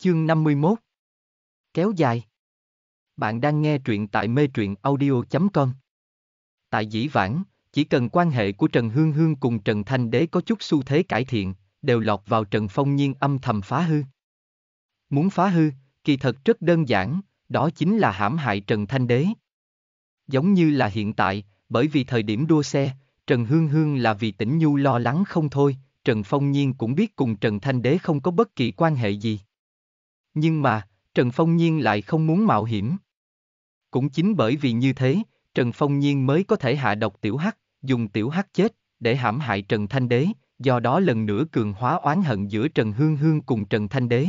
Chương 51 Kéo dài Bạn đang nghe truyện tại mê truyện audio.com Tại dĩ vãng, chỉ cần quan hệ của Trần Hương Hương cùng Trần Thanh Đế có chút xu thế cải thiện, đều lọt vào Trần Phong Nhiên âm thầm phá hư. Muốn phá hư, kỳ thật rất đơn giản, đó chính là hãm hại Trần Thanh Đế. Giống như là hiện tại, bởi vì thời điểm đua xe, Trần Hương Hương là vì tỉnh Nhu lo lắng không thôi, Trần Phong Nhiên cũng biết cùng Trần Thanh Đế không có bất kỳ quan hệ gì. Nhưng mà, Trần Phong Nhiên lại không muốn mạo hiểm. Cũng chính bởi vì như thế, Trần Phong Nhiên mới có thể hạ độc tiểu hắc, dùng tiểu hắc chết, để hãm hại Trần Thanh Đế, do đó lần nữa cường hóa oán hận giữa Trần Hương Hương cùng Trần Thanh Đế.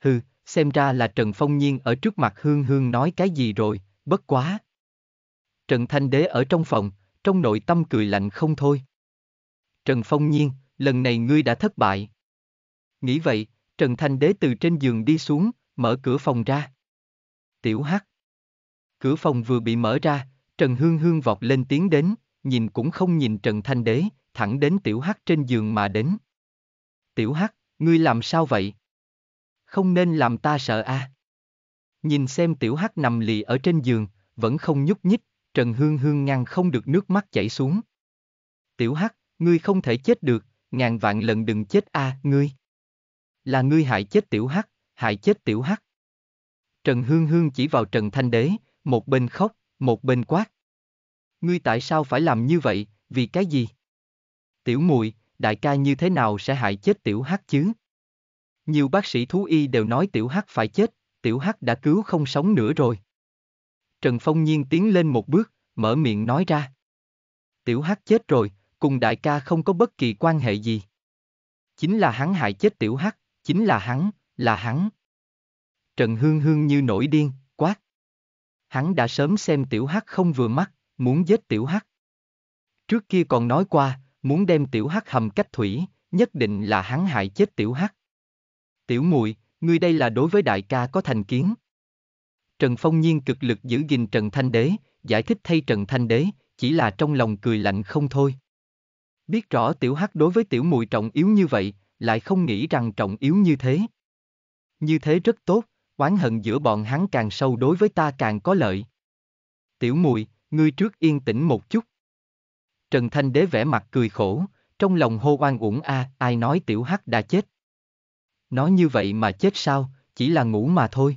Hừ, xem ra là Trần Phong Nhiên ở trước mặt Hương Hương nói cái gì rồi, bất quá. Trần Thanh Đế ở trong phòng, trong nội tâm cười lạnh không thôi. Trần Phong Nhiên, lần này ngươi đã thất bại. Nghĩ vậy, Trần Thanh Đế từ trên giường đi xuống, mở cửa phòng ra. Tiểu Hắc. Cửa phòng vừa bị mở ra, Trần Hương Hương vọt lên tiếng đến, nhìn cũng không nhìn Trần Thanh Đế, thẳng đến Tiểu Hắc trên giường mà đến. Tiểu Hắc, ngươi làm sao vậy? Không nên làm ta sợ a. À? Nhìn xem Tiểu Hắc nằm lì ở trên giường, vẫn không nhúc nhích, Trần Hương Hương ngăn không được nước mắt chảy xuống. Tiểu Hắc, ngươi không thể chết được, ngàn vạn lần đừng chết a, à, ngươi. Là ngươi hại chết tiểu hắc, hại chết tiểu hắc. Trần Hương Hương chỉ vào Trần Thanh Đế, một bên khóc, một bên quát. Ngươi tại sao phải làm như vậy, vì cái gì? Tiểu muội, đại ca như thế nào sẽ hại chết tiểu hắc chứ? Nhiều bác sĩ thú y đều nói tiểu hắc phải chết, tiểu hắc đã cứu không sống nữa rồi. Trần Phong Nhiên tiến lên một bước, mở miệng nói ra. Tiểu hắc chết rồi, cùng đại ca không có bất kỳ quan hệ gì. Chính là hắn hại chết tiểu hắc, chính là hắn, là hắn. Trần Hương Hương như nổi điên, quát. Hắn đã sớm xem tiểu hắc không vừa mắt, muốn giết tiểu hắc. Trước kia còn nói qua, muốn đem tiểu hắc hầm cách thủy, nhất định là hắn hại chết tiểu hắc. Tiểu Mùi, ngươi đây là đối với đại ca có thành kiến. Trần Phong Nhiên cực lực giữ gìn Trần Thanh Đế, giải thích thay Trần Thanh Đế, chỉ là trong lòng cười lạnh không thôi. Biết rõ tiểu hắc đối với tiểu Mùi trọng yếu như vậy, lại không nghĩ rằng trọng yếu như thế. Như thế rất tốt, oán hận giữa bọn hắn càng sâu đối với ta càng có lợi. Tiểu mùi, ngươi trước yên tĩnh một chút. Trần Thanh Đế vẻ mặt cười khổ, trong lòng hô oan uổng a, à, ai nói tiểu hắc đã chết. Nói như vậy mà chết sao, chỉ là ngủ mà thôi.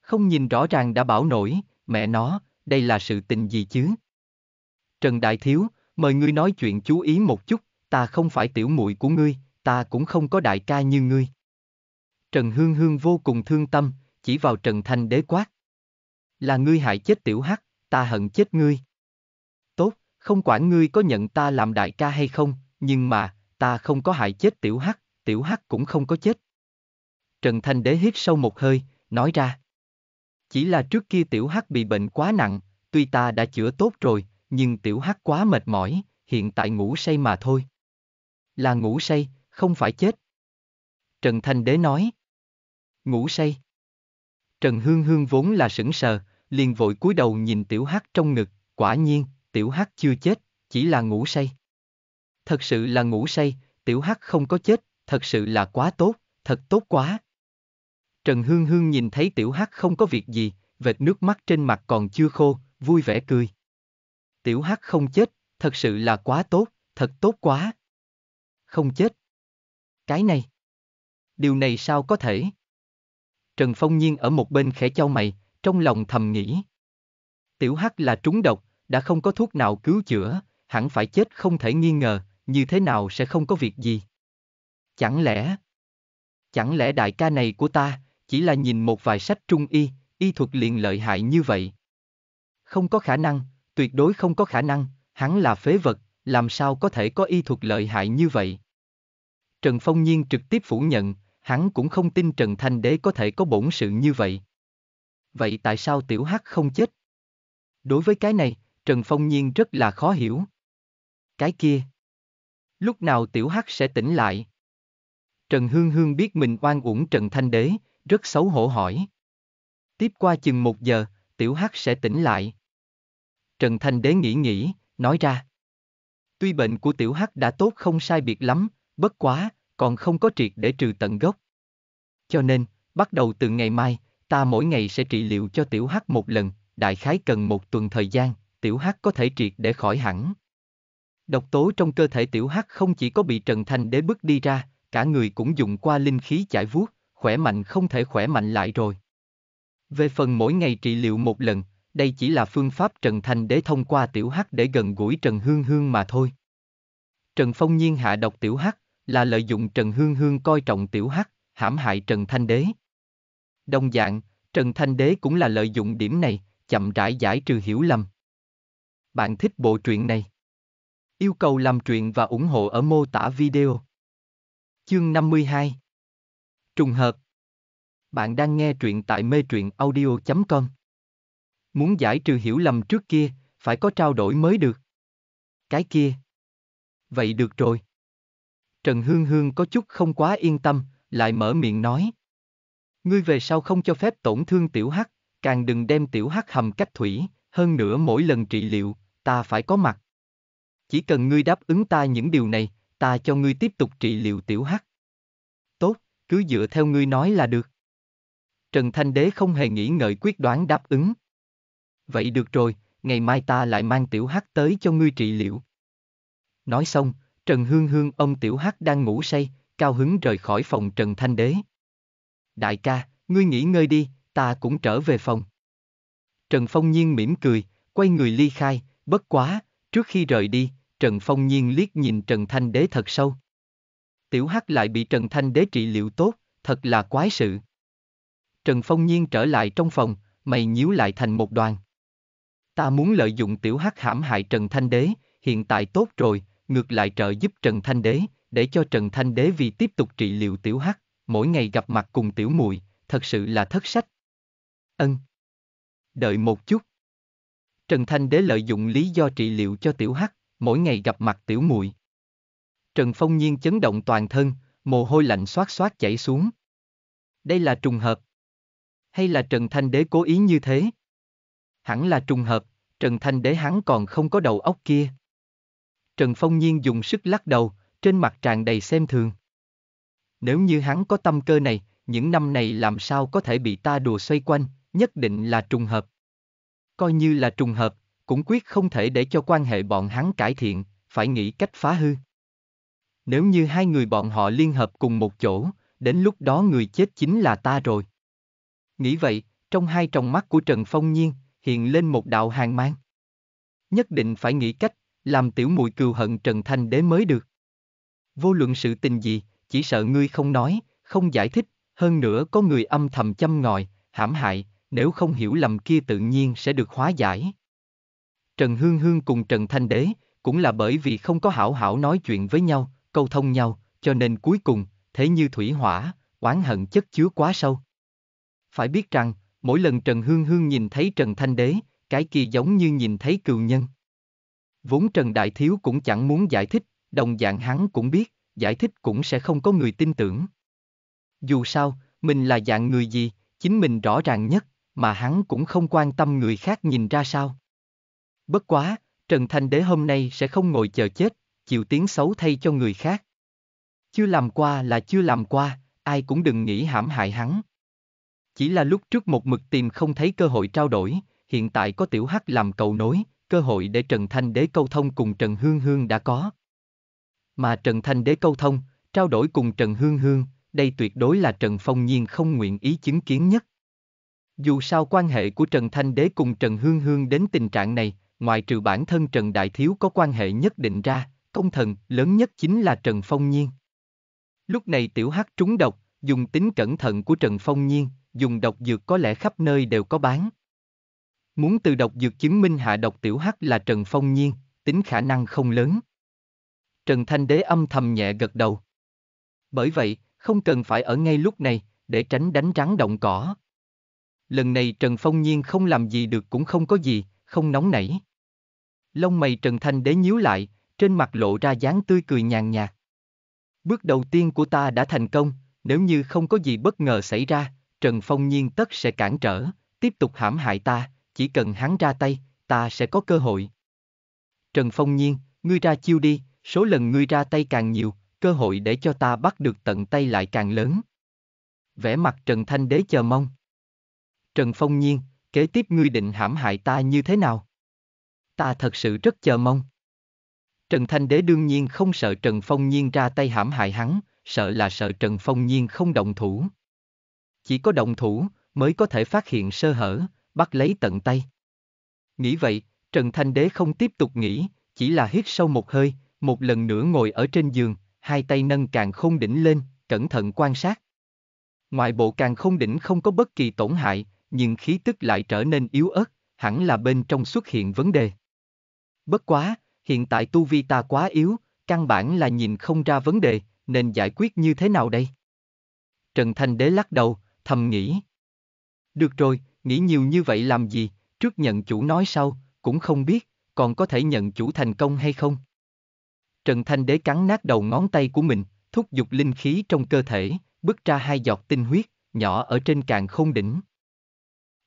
Không nhìn rõ ràng đã bảo nổi, mẹ nó, đây là sự tình gì chứ? Trần Đại Thiếu, mời ngươi nói chuyện chú ý một chút, ta không phải tiểu muội của ngươi, ta cũng không có đại ca như ngươi. Trần Hương Hương vô cùng thương tâm, chỉ vào Trần Thanh đế quát. Là ngươi hại chết tiểu hắc, ta hận chết ngươi. Tốt, không quản ngươi có nhận ta làm đại ca hay không, nhưng mà, ta không có hại chết tiểu hắc, tiểu hắc cũng không có chết. Trần Thanh đế hít sâu một hơi, nói ra. Chỉ là trước kia tiểu hắc bị bệnh quá nặng, tuy ta đã chữa tốt rồi, nhưng tiểu hắc quá mệt mỏi, hiện tại ngủ say mà thôi. Là ngủ say, không phải chết. Trần Thanh Đế nói. Ngủ say. Trần Hương Hương vốn là sững sờ, liền vội cúi đầu nhìn tiểu Hắc trong ngực, quả nhiên, tiểu Hắc chưa chết, chỉ là ngủ say. Thật sự là ngủ say, tiểu Hắc không có chết, thật sự là quá tốt, thật tốt quá. Trần Hương Hương nhìn thấy tiểu Hắc không có việc gì, vệt nước mắt trên mặt còn chưa khô, vui vẻ cười. Tiểu Hắc không chết, thật sự là quá tốt, thật tốt quá. Không chết. Cái này. Điều này sao có thể? Trần Phong Nhiên ở một bên khẽ chau mày, trong lòng thầm nghĩ. Tiểu Hắc là trúng độc, đã không có thuốc nào cứu chữa, hẳn phải chết không thể nghi ngờ, như thế nào sẽ không có việc gì. Chẳng lẽ... Chẳng lẽ đại ca này của ta, chỉ là nhìn một vài sách trung y, y thuật liền lợi hại như vậy? Không có khả năng, tuyệt đối không có khả năng, hắn là phế vật, làm sao có thể có y thuật lợi hại như vậy? Trần Phong Nhiên trực tiếp phủ nhận, hắn cũng không tin Trần Thanh Đế có thể có bổn sự như vậy. Vậy tại sao Tiểu Hắc không chết? Đối với cái này, Trần Phong Nhiên rất là khó hiểu. Cái kia. Lúc nào Tiểu Hắc sẽ tỉnh lại? Trần Hương Hương biết mình oan uổng Trần Thanh Đế, rất xấu hổ hỏi. Tiếp qua chừng một giờ, Tiểu Hắc sẽ tỉnh lại. Trần Thanh Đế nghĩ nghĩ, nói ra. Tuy bệnh của Tiểu Hắc đã tốt không sai biệt lắm, bất quá, còn không có triệt để trừ tận gốc. Cho nên, bắt đầu từ ngày mai, ta mỗi ngày sẽ trị liệu cho tiểu hắc một lần, đại khái cần một tuần thời gian, tiểu hắc có thể triệt để khỏi hẳn. Độc tố trong cơ thể tiểu hắc không chỉ có bị Trần Thanh Đế bước đi ra, cả người cũng dùng qua linh khí chải vuốt, khỏe mạnh không thể khỏe mạnh lại rồi. Về phần mỗi ngày trị liệu một lần, đây chỉ là phương pháp Trần Thanh Đế thông qua tiểu hắc để gần gũi Trần Hương Hương mà thôi. Trần Phong Nhiên hạ độc tiểu hắc là lợi dụng Trần Hương Hương coi trọng Tiểu Hắc, hãm hại Trần Thanh Đế. Đồng dạng, Trần Thanh Đế cũng là lợi dụng điểm này, chậm rãi giải trừ hiểu lầm. Bạn thích bộ truyện này? Yêu cầu làm truyện và ủng hộ ở mô tả video. Chương 52 Trùng hợp Bạn đang nghe truyện tại mê truyện audio.com Muốn giải trừ hiểu lầm trước kia, phải có trao đổi mới được. Cái kia. Vậy được rồi. Trần Hương Hương có chút không quá yên tâm, lại mở miệng nói. Ngươi về sau không cho phép tổn thương tiểu hắc, càng đừng đem tiểu hắc hầm cách thủy, hơn nữa mỗi lần trị liệu, ta phải có mặt. Chỉ cần ngươi đáp ứng ta những điều này, ta cho ngươi tiếp tục trị liệu tiểu hắc. Tốt, cứ dựa theo ngươi nói là được. Trần Thanh Đế không hề nghĩ ngợi quyết đoán đáp ứng. Vậy được rồi, ngày mai ta lại mang tiểu hắc tới cho ngươi trị liệu. Nói xong, Trần Hương Hương ông Tiểu Hắc đang ngủ say, cao hứng rời khỏi phòng Trần Thanh Đế. Đại ca, ngươi nghỉ ngơi đi, ta cũng trở về phòng. Trần Phong Nhiên mỉm cười, quay người ly khai, bất quá, trước khi rời đi, Trần Phong Nhiên liếc nhìn Trần Thanh Đế thật sâu. Tiểu Hắc lại bị Trần Thanh Đế trị liệu tốt, thật là quái sự. Trần Phong Nhiên trở lại trong phòng, mày nhíu lại thành một đoàn. Ta muốn lợi dụng Tiểu Hắc hãm hại Trần Thanh Đế, hiện tại tốt rồi, ngược lại trợ giúp Trần Thanh Đế, để cho Trần Thanh Đế vì tiếp tục trị liệu tiểu hắc, mỗi ngày gặp mặt cùng tiểu mùi, thật sự là thất sách. Ân. Đợi một chút. Trần Thanh Đế lợi dụng lý do trị liệu cho tiểu hắc, mỗi ngày gặp mặt tiểu mùi. Trần Phong Nhiên chấn động toàn thân, mồ hôi lạnh xoát xoát chảy xuống. Đây là trùng hợp. Hay là Trần Thanh Đế cố ý như thế? Hẳn là trùng hợp, Trần Thanh Đế hắn còn không có đầu óc kia. Trần Phong Nhiên dùng sức lắc đầu, trên mặt tràn đầy xem thường. Nếu như hắn có tâm cơ này, những năm này làm sao có thể bị ta đùa xoay quanh, nhất định là trùng hợp. Coi như là trùng hợp, cũng quyết không thể để cho quan hệ bọn hắn cải thiện, phải nghĩ cách phá hư. Nếu như hai người bọn họ liên hợp cùng một chỗ, đến lúc đó người chết chính là ta rồi. Nghĩ vậy, trong hai tròng mắt của Trần Phong Nhiên, hiện lên một đạo hàng mang. Nhất định phải nghĩ cách, làm tiểu mùi cừu hận Trần Thanh Đế mới được. Vô luận sự tình gì, chỉ sợ ngươi không nói, không giải thích, hơn nữa có người âm thầm châm ngòi, hãm hại, nếu không hiểu lầm kia tự nhiên sẽ được hóa giải. Trần Hương Hương cùng Trần Thanh Đế, cũng là bởi vì không có hảo hảo nói chuyện với nhau, câu thông nhau, cho nên cuối cùng, thế như thủy hỏa, oán hận chất chứa quá sâu. Phải biết rằng, mỗi lần Trần Hương Hương nhìn thấy Trần Thanh Đế, cái kia giống như nhìn thấy cừu nhân. Vốn Trần Đại Thiếu cũng chẳng muốn giải thích, đồng dạng hắn cũng biết, giải thích cũng sẽ không có người tin tưởng. Dù sao, mình là dạng người gì, chính mình rõ ràng nhất, mà hắn cũng không quan tâm người khác nhìn ra sao. Bất quá, Trần Thanh Đế hôm nay sẽ không ngồi chờ chết, chịu tiếng xấu thay cho người khác. Chưa làm qua là chưa làm qua, ai cũng đừng nghĩ hãm hại hắn. Chỉ là lúc trước một mực tìm không thấy cơ hội trao đổi, hiện tại có tiểu hắc làm cầu nối, cơ hội để Trần Thanh Đế câu thông cùng Trần Hương Hương đã có. Mà Trần Thanh Đế câu thông, trao đổi cùng Trần Hương Hương, đây tuyệt đối là Trần Phong Nhiên không nguyện ý chứng kiến nhất. Dù sao quan hệ của Trần Thanh Đế cùng Trần Hương Hương đến tình trạng này, ngoài trừ bản thân Trần Đại Thiếu có quan hệ nhất định ra, công thần lớn nhất chính là Trần Phong Nhiên. Lúc này tiểu hắc trúng độc, dùng tính cẩn thận của Trần Phong Nhiên, dùng độc dược có lẽ khắp nơi đều có bán. Muốn từ độc dược chứng minh hạ độc tiểu hắc là Trần Phong Nhiên, tính khả năng không lớn. Trần Thanh Đế âm thầm nhẹ gật đầu. Bởi vậy, không cần phải ở ngay lúc này, để tránh đánh rắn động cỏ. Lần này Trần Phong Nhiên không làm gì được cũng không có gì, không nóng nảy. Lông mày Trần Thanh Đế nhíu lại, trên mặt lộ ra dáng tươi cười nhàn nhạt. Bước đầu tiên của ta đã thành công, nếu như không có gì bất ngờ xảy ra, Trần Phong Nhiên tất sẽ cản trở, tiếp tục hãm hại ta, chỉ cần hắn ra tay, ta sẽ có cơ hội. Trần Phong Nhiên, ngươi ra chiêu đi, số lần ngươi ra tay càng nhiều, cơ hội để cho ta bắt được tận tay lại càng lớn. Vẻ mặt Trần Thanh Đế chờ mong. Trần Phong Nhiên, kế tiếp ngươi định hãm hại ta như thế nào? Ta thật sự rất chờ mong. Trần Thanh Đế đương nhiên không sợ Trần Phong Nhiên ra tay hãm hại hắn, sợ là sợ Trần Phong Nhiên không động thủ. Chỉ có động thủ mới có thể phát hiện sơ hở, bắt lấy tận tay. Nghĩ vậy, Trần Thanh Đế không tiếp tục nghĩ, chỉ là hít sâu một hơi, một lần nữa ngồi ở trên giường, hai tay nâng càng không đỉnh lên, cẩn thận quan sát. ngoài bộ càng không đỉnh không có bất kỳ tổn hại, nhưng khí tức lại trở nên yếu ớt, hẳn là bên trong xuất hiện vấn đề. Bất quá, hiện tại tu vi ta quá yếu, căn bản là nhìn không ra vấn đề, nên giải quyết như thế nào đây? Trần Thanh Đế lắc đầu, thầm nghĩ. Được rồi, nghĩ nhiều như vậy làm gì, trước nhận chủ nói sau, cũng không biết, còn có thể nhận chủ thành công hay không. Trần Thanh Đế cắn nát đầu ngón tay của mình, thúc giục linh khí trong cơ thể, bứt ra hai giọt tinh huyết, nhỏ ở trên càng không đỉnh.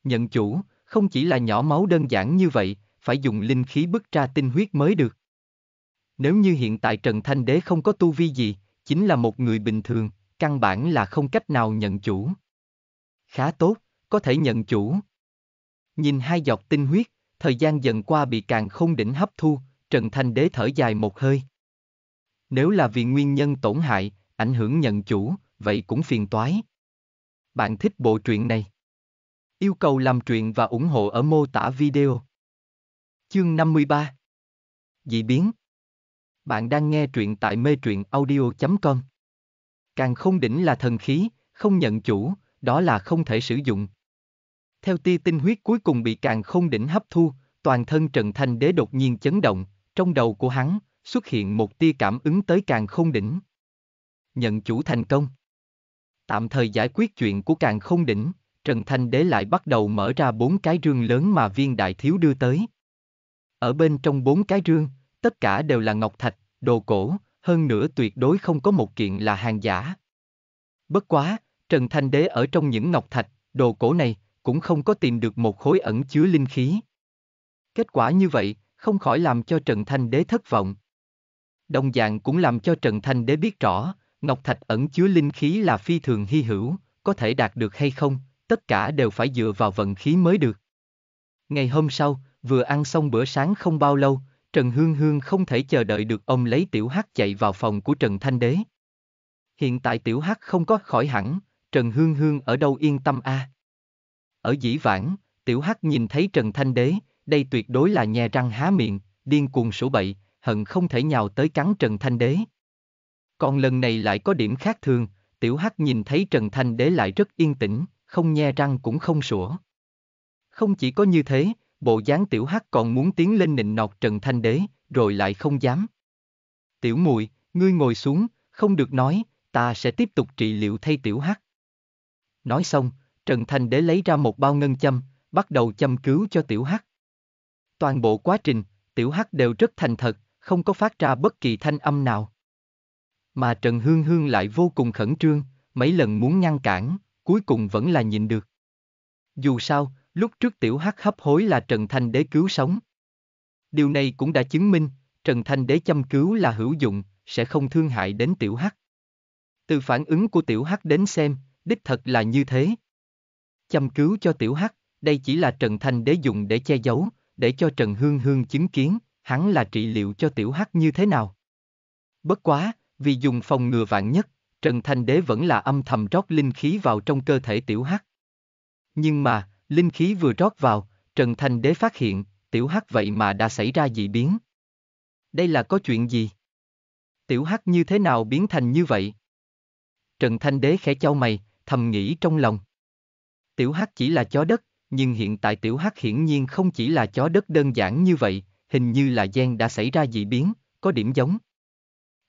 Nhận chủ, không chỉ là nhỏ máu đơn giản như vậy, phải dùng linh khí bứt ra tinh huyết mới được. Nếu như hiện tại Trần Thanh Đế không có tu vi gì, chính là một người bình thường, căn bản là không cách nào nhận chủ. Khá tốt, có thể nhận chủ. Nhìn hai giọt tinh huyết, thời gian dần qua bị càng không đỉnh hấp thu, Trần Thanh Đế thở dài một hơi. Nếu là vì nguyên nhân tổn hại, ảnh hưởng nhận chủ, vậy cũng phiền toái. Bạn thích bộ truyện này? Yêu cầu làm truyện và ủng hộ ở mô tả video. Chương 53 Dị biến Bạn đang nghe truyện tại mê truyện audio.com Càng không đỉnh là thần khí, không nhận chủ, đó là không thể sử dụng theo tia tinh huyết cuối cùng bị càng không đỉnh hấp thu, toàn thân Trần Thanh Đế đột nhiên chấn động, trong đầu của hắn, xuất hiện một tia cảm ứng tới càng không đỉnh. Nhận chủ thành công. Tạm thời giải quyết chuyện của càng không đỉnh, Trần Thanh Đế lại bắt đầu mở ra bốn cái rương lớn mà viên đại thiếu đưa tới. Ở bên trong bốn cái rương, tất cả đều là ngọc thạch, đồ cổ, hơn nữa tuyệt đối không có một kiện là hàng giả. Bất quá, Trần Thanh Đế ở trong những ngọc thạch, đồ cổ này, cũng không có tìm được một khối ẩn chứa linh khí. Kết quả như vậy, không khỏi làm cho Trần Thanh Đế thất vọng. Đồng dạng cũng làm cho Trần Thanh Đế biết rõ, Ngọc Thạch ẩn chứa linh khí là phi thường hy hữu, có thể đạt được hay không, tất cả đều phải dựa vào vận khí mới được. Ngày hôm sau, vừa ăn xong bữa sáng không bao lâu, Trần Hương Hương không thể chờ đợi được ông lấy Tiểu Hắc chạy vào phòng của Trần Thanh Đế. Hiện tại Tiểu Hắc không có khỏi hẳn, Trần Hương Hương ở đâu yên tâm a? À? Ở dĩ vãng, tiểu hắc nhìn thấy Trần Thanh Đế, đây tuyệt đối là nhè răng há miệng, điên cuồng sổ bậy, hận không thể nhào tới cắn Trần Thanh Đế. Còn lần này lại có điểm khác thường, tiểu hắc nhìn thấy Trần Thanh Đế lại rất yên tĩnh, không nhe răng cũng không sủa. Không chỉ có như thế, bộ dáng tiểu hắc còn muốn tiến lên nịnh nọt Trần Thanh Đế, rồi lại không dám. Tiểu mùi, ngươi ngồi xuống, không được nói, ta sẽ tiếp tục trị liệu thay tiểu hắc. Nói xong, Trần Thành Đế lấy ra một bao ngân châm, bắt đầu châm cứu cho Tiểu Hắc. Toàn bộ quá trình, Tiểu Hắc đều rất thành thật, không có phát ra bất kỳ thanh âm nào. Mà Trần Hương Hương lại vô cùng khẩn trương, mấy lần muốn ngăn cản, cuối cùng vẫn là nhịn được. Dù sao, lúc trước Tiểu Hắc hấp hối là Trần Thành Đế cứu sống. Điều này cũng đã chứng minh, Trần Thành Đế chăm cứu là hữu dụng, sẽ không thương hại đến Tiểu Hắc. Từ phản ứng của Tiểu Hắc đến xem, đích thật là như thế châm cứu cho tiểu hắc, đây chỉ là Trần Thanh Đế dùng để che giấu, để cho Trần Hương Hương chứng kiến, hắn là trị liệu cho tiểu hắc như thế nào. Bất quá, vì dùng phòng ngừa vạn nhất, Trần Thanh Đế vẫn là âm thầm rót linh khí vào trong cơ thể tiểu hắc. Nhưng mà, linh khí vừa rót vào, Trần Thanh Đế phát hiện, tiểu hắc vậy mà đã xảy ra dị biến. Đây là có chuyện gì? Tiểu hắc như thế nào biến thành như vậy? Trần Thanh Đế khẽ chau mày, thầm nghĩ trong lòng tiểu hắc chỉ là chó đất, nhưng hiện tại tiểu hắc hiển nhiên không chỉ là chó đất đơn giản như vậy, hình như là gen đã xảy ra dị biến, có điểm giống.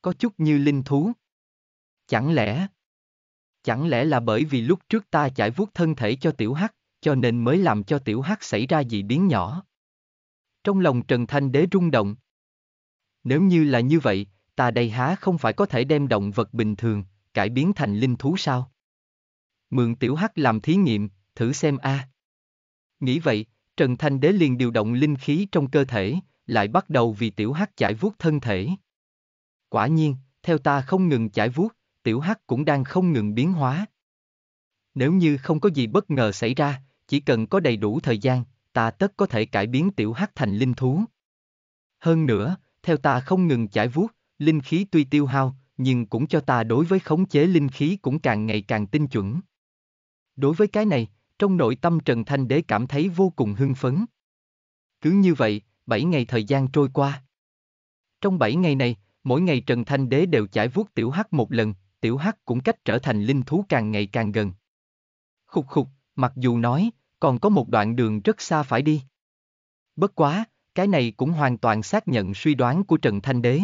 Có chút như linh thú. Chẳng lẽ... Chẳng lẽ là bởi vì lúc trước ta chải vuốt thân thể cho tiểu hắc, cho nên mới làm cho tiểu hắc xảy ra dị biến nhỏ. Trong lòng Trần Thanh Đế rung động. Nếu như là như vậy, ta đây há không phải có thể đem động vật bình thường, cải biến thành linh thú sao? Mượn tiểu hắc làm thí nghiệm, thử xem a. À. Nghĩ vậy, Trần Thanh Đế liền điều động linh khí trong cơ thể, lại bắt đầu vì tiểu hắc chải vuốt thân thể. Quả nhiên, theo ta không ngừng chải vuốt, tiểu hắc cũng đang không ngừng biến hóa. Nếu như không có gì bất ngờ xảy ra, chỉ cần có đầy đủ thời gian, ta tất có thể cải biến tiểu hắc thành linh thú. Hơn nữa, theo ta không ngừng chải vuốt, linh khí tuy tiêu hao, nhưng cũng cho ta đối với khống chế linh khí cũng càng ngày càng tinh chuẩn. Đối với cái này, trong nội tâm Trần Thanh Đế cảm thấy vô cùng hưng phấn. Cứ như vậy, 7 ngày thời gian trôi qua. Trong 7 ngày này, mỗi ngày Trần Thanh Đế đều chải vuốt tiểu hắc một lần, tiểu hắc cũng cách trở thành linh thú càng ngày càng gần. Khục khục, mặc dù nói, còn có một đoạn đường rất xa phải đi. Bất quá, cái này cũng hoàn toàn xác nhận suy đoán của Trần Thanh Đế.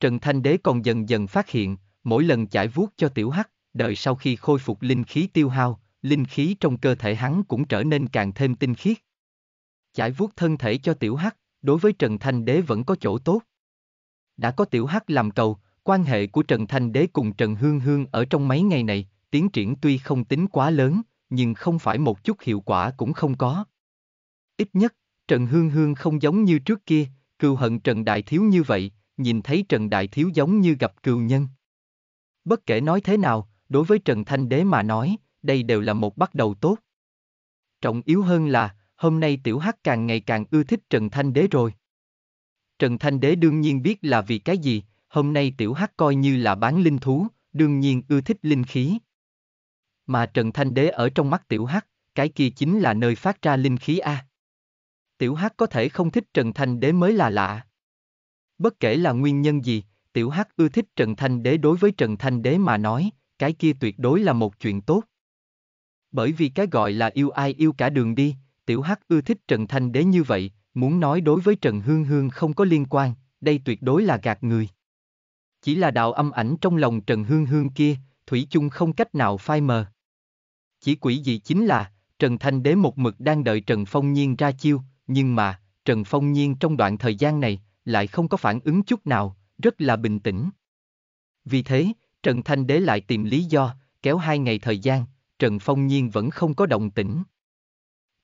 Trần Thanh Đế còn dần dần phát hiện, mỗi lần chải vuốt cho tiểu hắc, đợi sau khi khôi phục linh khí tiêu hao, linh khí trong cơ thể hắn cũng trở nên càng thêm tinh khiết. Chải vuốt thân thể cho tiểu hắc, đối với Trần Thanh Đế vẫn có chỗ tốt. Đã có tiểu hắc làm cầu, quan hệ của Trần Thanh Đế cùng Trần Hương Hương ở trong mấy ngày này, tiến triển tuy không tính quá lớn, nhưng không phải một chút hiệu quả cũng không có. Ít nhất, Trần Hương Hương không giống như trước kia, cừu hận Trần Đại Thiếu như vậy, nhìn thấy Trần Đại Thiếu giống như gặp cừu nhân. Bất kể nói thế nào, đối với Trần Thanh Đế mà nói, đây đều là một bắt đầu tốt. Trọng yếu hơn là, hôm nay Tiểu Hắc càng ngày càng ưa thích Trần Thanh Đế rồi. Trần Thanh Đế đương nhiên biết là vì cái gì, hôm nay Tiểu Hắc coi như là bán linh thú, đương nhiên ưa thích linh khí. Mà Trần Thanh Đế ở trong mắt Tiểu Hắc, cái kia chính là nơi phát ra linh khí A. Tiểu Hắc có thể không thích Trần Thanh Đế mới là lạ. Bất kể là nguyên nhân gì, Tiểu Hắc ưa thích Trần Thanh Đế đối với Trần Thanh Đế mà nói, cái kia tuyệt đối là một chuyện tốt. Bởi vì cái gọi là yêu ai yêu cả đường đi, tiểu hắc ưa thích Trần Thanh Đế như vậy, muốn nói đối với Trần Hương Hương không có liên quan, đây tuyệt đối là gạt người. Chỉ là đạo âm ảnh trong lòng Trần Hương Hương kia, Thủy chung không cách nào phai mờ. Chỉ quỷ gì chính là, Trần Thanh Đế một mực đang đợi Trần Phong Nhiên ra chiêu, nhưng mà, Trần Phong Nhiên trong đoạn thời gian này, lại không có phản ứng chút nào, rất là bình tĩnh. Vì thế, Trần Thanh Đế lại tìm lý do, kéo hai ngày thời gian, Trần Phong Nhiên vẫn không có động tĩnh.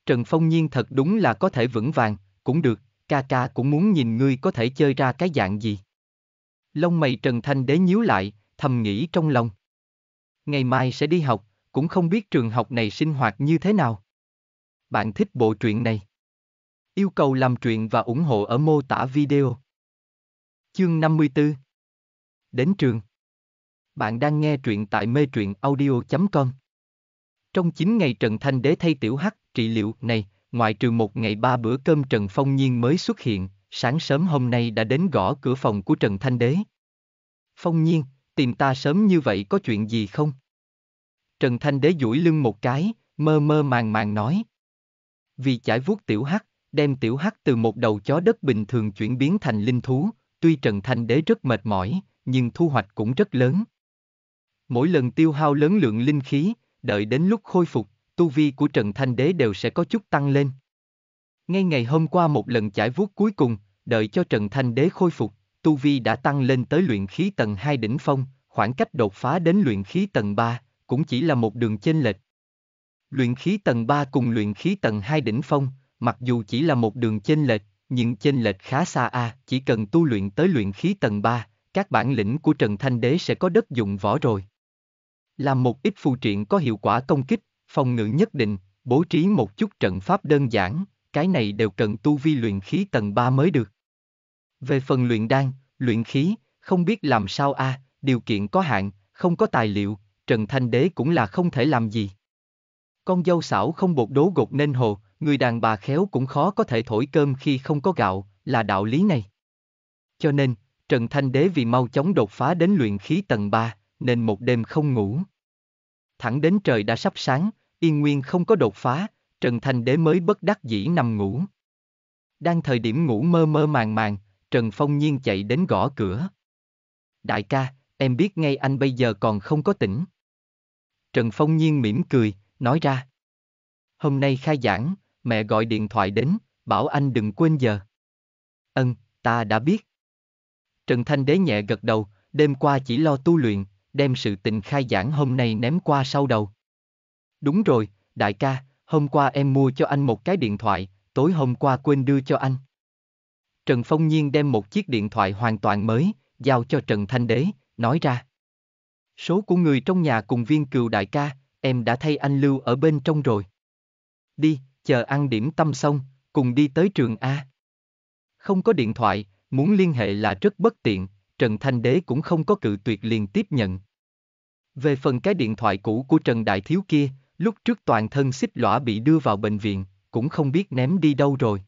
Trần Phong Nhiên thật đúng là có thể vững vàng, cũng được, ca ca cũng muốn nhìn ngươi có thể chơi ra cái dạng gì. Lông mày Trần Thanh Đế nhíu lại, thầm nghĩ trong lòng. Ngày mai sẽ đi học, cũng không biết trường học này sinh hoạt như thế nào. Bạn thích bộ truyện này? Yêu cầu làm truyện và ủng hộ ở mô tả video. Chương 54 Đến trường Bạn đang nghe truyện tại mê truyện audio.com trong 9 ngày Trần Thanh Đế thay Tiểu Hắc trị liệu này, ngoại trừ một ngày ba bữa cơm Trần Phong Nhiên mới xuất hiện, sáng sớm hôm nay đã đến gõ cửa phòng của Trần Thanh Đế. Phong Nhiên, tìm ta sớm như vậy có chuyện gì không? Trần Thanh Đế duỗi lưng một cái, mơ mơ màng màng nói. Vì chải vuốt Tiểu Hắc, đem Tiểu Hắc từ một đầu chó đất bình thường chuyển biến thành linh thú, tuy Trần Thanh Đế rất mệt mỏi, nhưng thu hoạch cũng rất lớn. Mỗi lần tiêu hao lớn lượng linh khí, đợi đến lúc khôi phục, tu vi của Trần Thanh Đế đều sẽ có chút tăng lên. Ngay ngày hôm qua một lần chải vuốt cuối cùng, đợi cho Trần Thanh Đế khôi phục, tu vi đã tăng lên tới luyện khí tầng 2 đỉnh phong, khoảng cách đột phá đến luyện khí tầng 3 cũng chỉ là một đường chênh lệch. Luyện khí tầng 3 cùng luyện khí tầng 2 đỉnh phong, mặc dù chỉ là một đường chênh lệch, nhưng chênh lệch khá xa a, à, chỉ cần tu luyện tới luyện khí tầng 3, các bản lĩnh của Trần Thanh Đế sẽ có đất dụng võ rồi. Làm một ít phù triện có hiệu quả công kích, phòng ngự nhất định, bố trí một chút trận pháp đơn giản, cái này đều cần tu vi luyện khí tầng 3 mới được. Về phần luyện đan, luyện khí, không biết làm sao a, à, điều kiện có hạn, không có tài liệu, Trần Thanh Đế cũng là không thể làm gì. Con dâu xảo không bột đố gột nên hồ, người đàn bà khéo cũng khó có thể thổi cơm khi không có gạo, là đạo lý này. Cho nên, Trần Thanh Đế vì mau chóng đột phá đến luyện khí tầng 3, nên một đêm không ngủ. Thẳng đến trời đã sắp sáng, Yên Nguyên không có đột phá, Trần Thanh Đế mới bất đắc dĩ nằm ngủ. Đang thời điểm ngủ mơ mơ màng màng, Trần Phong Nhiên chạy đến gõ cửa. Đại ca, em biết ngay anh bây giờ còn không có tỉnh. Trần Phong Nhiên mỉm cười, nói ra. Hôm nay khai giảng, mẹ gọi điện thoại đến, bảo anh đừng quên giờ. Ân, ta đã biết. Trần Thanh Đế nhẹ gật đầu, đêm qua chỉ lo tu luyện, đem sự tình khai giảng hôm nay ném qua sau đầu. Đúng rồi, đại ca, hôm qua em mua cho anh một cái điện thoại, tối hôm qua quên đưa cho anh. Trần Phong Nhiên đem một chiếc điện thoại hoàn toàn mới, giao cho Trần Thanh Đế, nói ra. Số của người trong nhà cùng viên cựu đại ca, em đã thay anh lưu ở bên trong rồi. Đi, chờ ăn điểm tâm xong, cùng đi tới trường A. Không có điện thoại, muốn liên hệ là rất bất tiện, Trần Thanh Đế cũng không có cự tuyệt liền tiếp nhận. Về phần cái điện thoại cũ của Trần Đại Thiếu kia, lúc trước toàn thân xích lõa bị đưa vào bệnh viện, cũng không biết ném đi đâu rồi.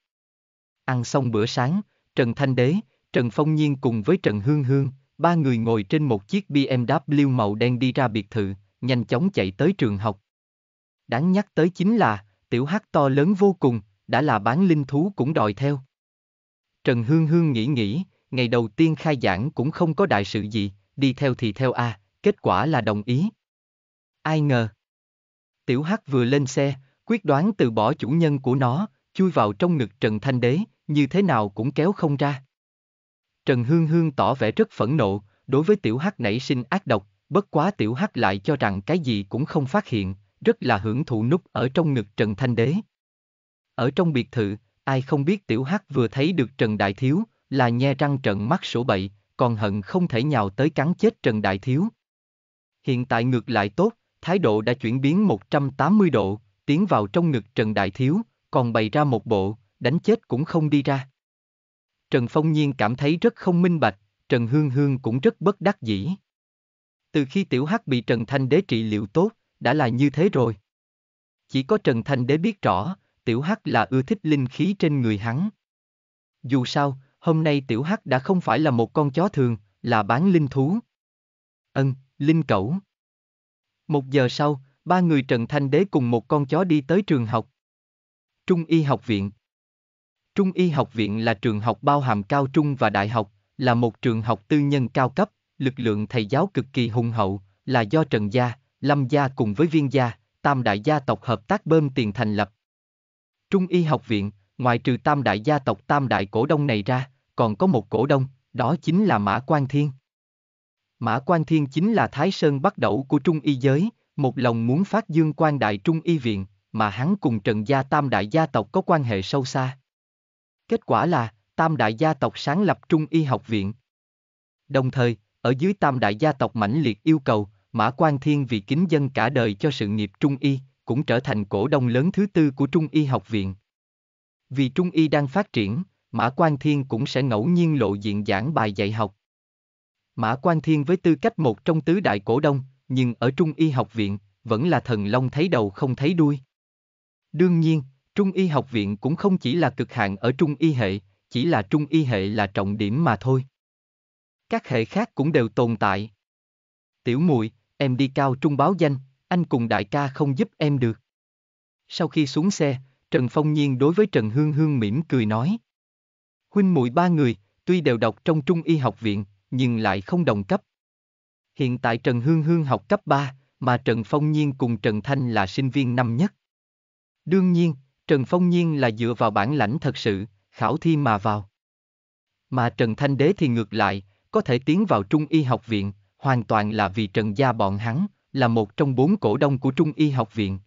Ăn xong bữa sáng, Trần Thanh Đế, Trần Phong Nhiên cùng với Trần Hương Hương, ba người ngồi trên một chiếc BMW màu đen đi ra biệt thự, nhanh chóng chạy tới trường học. Đáng nhắc tới chính là, tiểu hắc to lớn vô cùng, đã là bán linh thú cũng đòi theo. Trần Hương Hương nghĩ nghĩ, ngày đầu tiên khai giảng cũng không có đại sự gì, đi theo thì theo A, à, kết quả là đồng ý. Ai ngờ. Tiểu Hắc vừa lên xe, quyết đoán từ bỏ chủ nhân của nó, chui vào trong ngực Trần Thanh Đế, như thế nào cũng kéo không ra. Trần Hương Hương tỏ vẻ rất phẫn nộ, đối với Tiểu Hắc nảy sinh ác độc, bất quá Tiểu Hắc lại cho rằng cái gì cũng không phát hiện, rất là hưởng thụ núp ở trong ngực Trần Thanh Đế. Ở trong biệt thự, ai không biết Tiểu Hắc vừa thấy được Trần Đại Thiếu, là nhe răng trận mắt sổ bậy, còn hận không thể nhào tới cắn chết Trần Đại Thiếu. Hiện tại ngược lại tốt, thái độ đã chuyển biến 180 độ, tiến vào trong ngực Trần Đại Thiếu, còn bày ra một bộ, đánh chết cũng không đi ra. Trần Phong Nhiên cảm thấy rất không minh bạch, Trần Hương Hương cũng rất bất đắc dĩ. Từ khi Tiểu Hắc bị Trần Thanh Đế trị liệu tốt, đã là như thế rồi. Chỉ có Trần Thanh Đế biết rõ, Tiểu Hắc là ưa thích linh khí trên người hắn. Dù sao, hôm nay tiểu hắc đã không phải là một con chó thường, là bán linh thú. Ân, linh cẩu. Một giờ sau, ba người Trần Thanh Đế cùng một con chó đi tới trường học. Trung y học viện Trung y học viện là trường học bao hàm cao trung và đại học, là một trường học tư nhân cao cấp, lực lượng thầy giáo cực kỳ hùng hậu, là do Trần Gia, Lâm Gia cùng với Viên Gia, Tam Đại gia tộc hợp tác bơm tiền thành lập. Trung y học viện, ngoại trừ Tam Đại gia tộc Tam Đại cổ đông này ra, còn có một cổ đông, đó chính là Mã Quan Thiên. Mã Quan Thiên chính là Thái Sơn bắt đầu của Trung Y giới, một lòng muốn phát dương quan đại Trung Y viện, mà hắn cùng Trần Gia Tam Đại gia tộc có quan hệ sâu xa. Kết quả là, Tam Đại gia tộc sáng lập Trung Y học viện. Đồng thời, ở dưới Tam Đại gia tộc mãnh liệt yêu cầu, Mã Quan Thiên vì kính dân cả đời cho sự nghiệp Trung Y, cũng trở thành cổ đông lớn thứ tư của Trung Y học viện. Vì Trung Y đang phát triển, Mã Quang Thiên cũng sẽ ngẫu nhiên lộ diện giảng bài dạy học. Mã Quang Thiên với tư cách một trong tứ đại cổ đông, nhưng ở Trung Y học viện, vẫn là thần long thấy đầu không thấy đuôi. Đương nhiên, Trung Y học viện cũng không chỉ là cực hạn ở Trung Y hệ, chỉ là Trung Y hệ là trọng điểm mà thôi. Các hệ khác cũng đều tồn tại. Tiểu Mùi, em đi cao trung báo danh, anh cùng đại ca không giúp em được. Sau khi xuống xe, Trần Phong Nhiên đối với Trần Hương Hương mỉm cười nói huynh muội ba người, tuy đều đọc trong trung y học viện, nhưng lại không đồng cấp. Hiện tại Trần Hương Hương học cấp 3, mà Trần Phong Nhiên cùng Trần Thanh là sinh viên năm nhất. Đương nhiên, Trần Phong Nhiên là dựa vào bản lãnh thật sự, khảo thi mà vào. Mà Trần Thanh Đế thì ngược lại, có thể tiến vào Trung y học viện, hoàn toàn là vì Trần Gia bọn hắn, là một trong bốn cổ đông của Trung y học viện.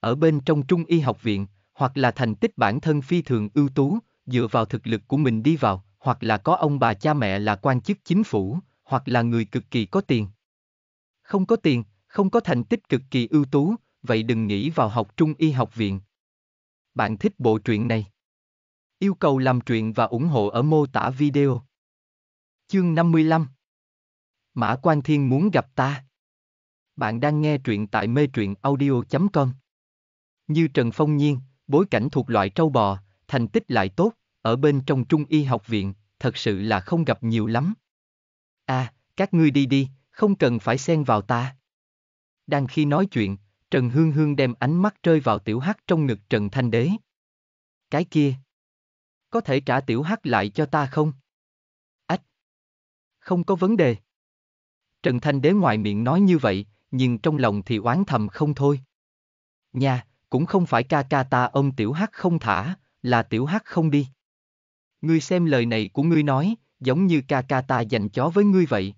Ở bên trong Trung y học viện, hoặc là thành tích bản thân phi thường ưu tú, dựa vào thực lực của mình đi vào, hoặc là có ông bà cha mẹ là quan chức chính phủ, hoặc là người cực kỳ có tiền. Không có tiền, không có thành tích cực kỳ ưu tú, vậy đừng nghĩ vào học trung y học viện. Bạn thích bộ truyện này? Yêu cầu làm truyện và ủng hộ ở mô tả video. Chương 55 Mã Quan Thiên muốn gặp ta. Bạn đang nghe truyện tại mê truyện audio.com. Như Trần Phong Nhiên, bối cảnh thuộc loại trâu bò, thành tích lại tốt, ở bên trong trung y học viện, thật sự là không gặp nhiều lắm. À, các ngươi đi đi, không cần phải xen vào ta. Đang khi nói chuyện, Trần Hương Hương đem ánh mắt rơi vào tiểu hắc trong ngực Trần Thanh Đế. Cái kia. Có thể trả tiểu hắc lại cho ta không? Ách. Không có vấn đề. Trần Thanh Đế ngoài miệng nói như vậy, nhưng trong lòng thì oán thầm không thôi. Nha, cũng không phải ca ca ta ôm tiểu hắc không thả, là tiểu hắc không đi. Ngươi xem lời này của ngươi nói, giống như ca ca ta dành chó với ngươi vậy.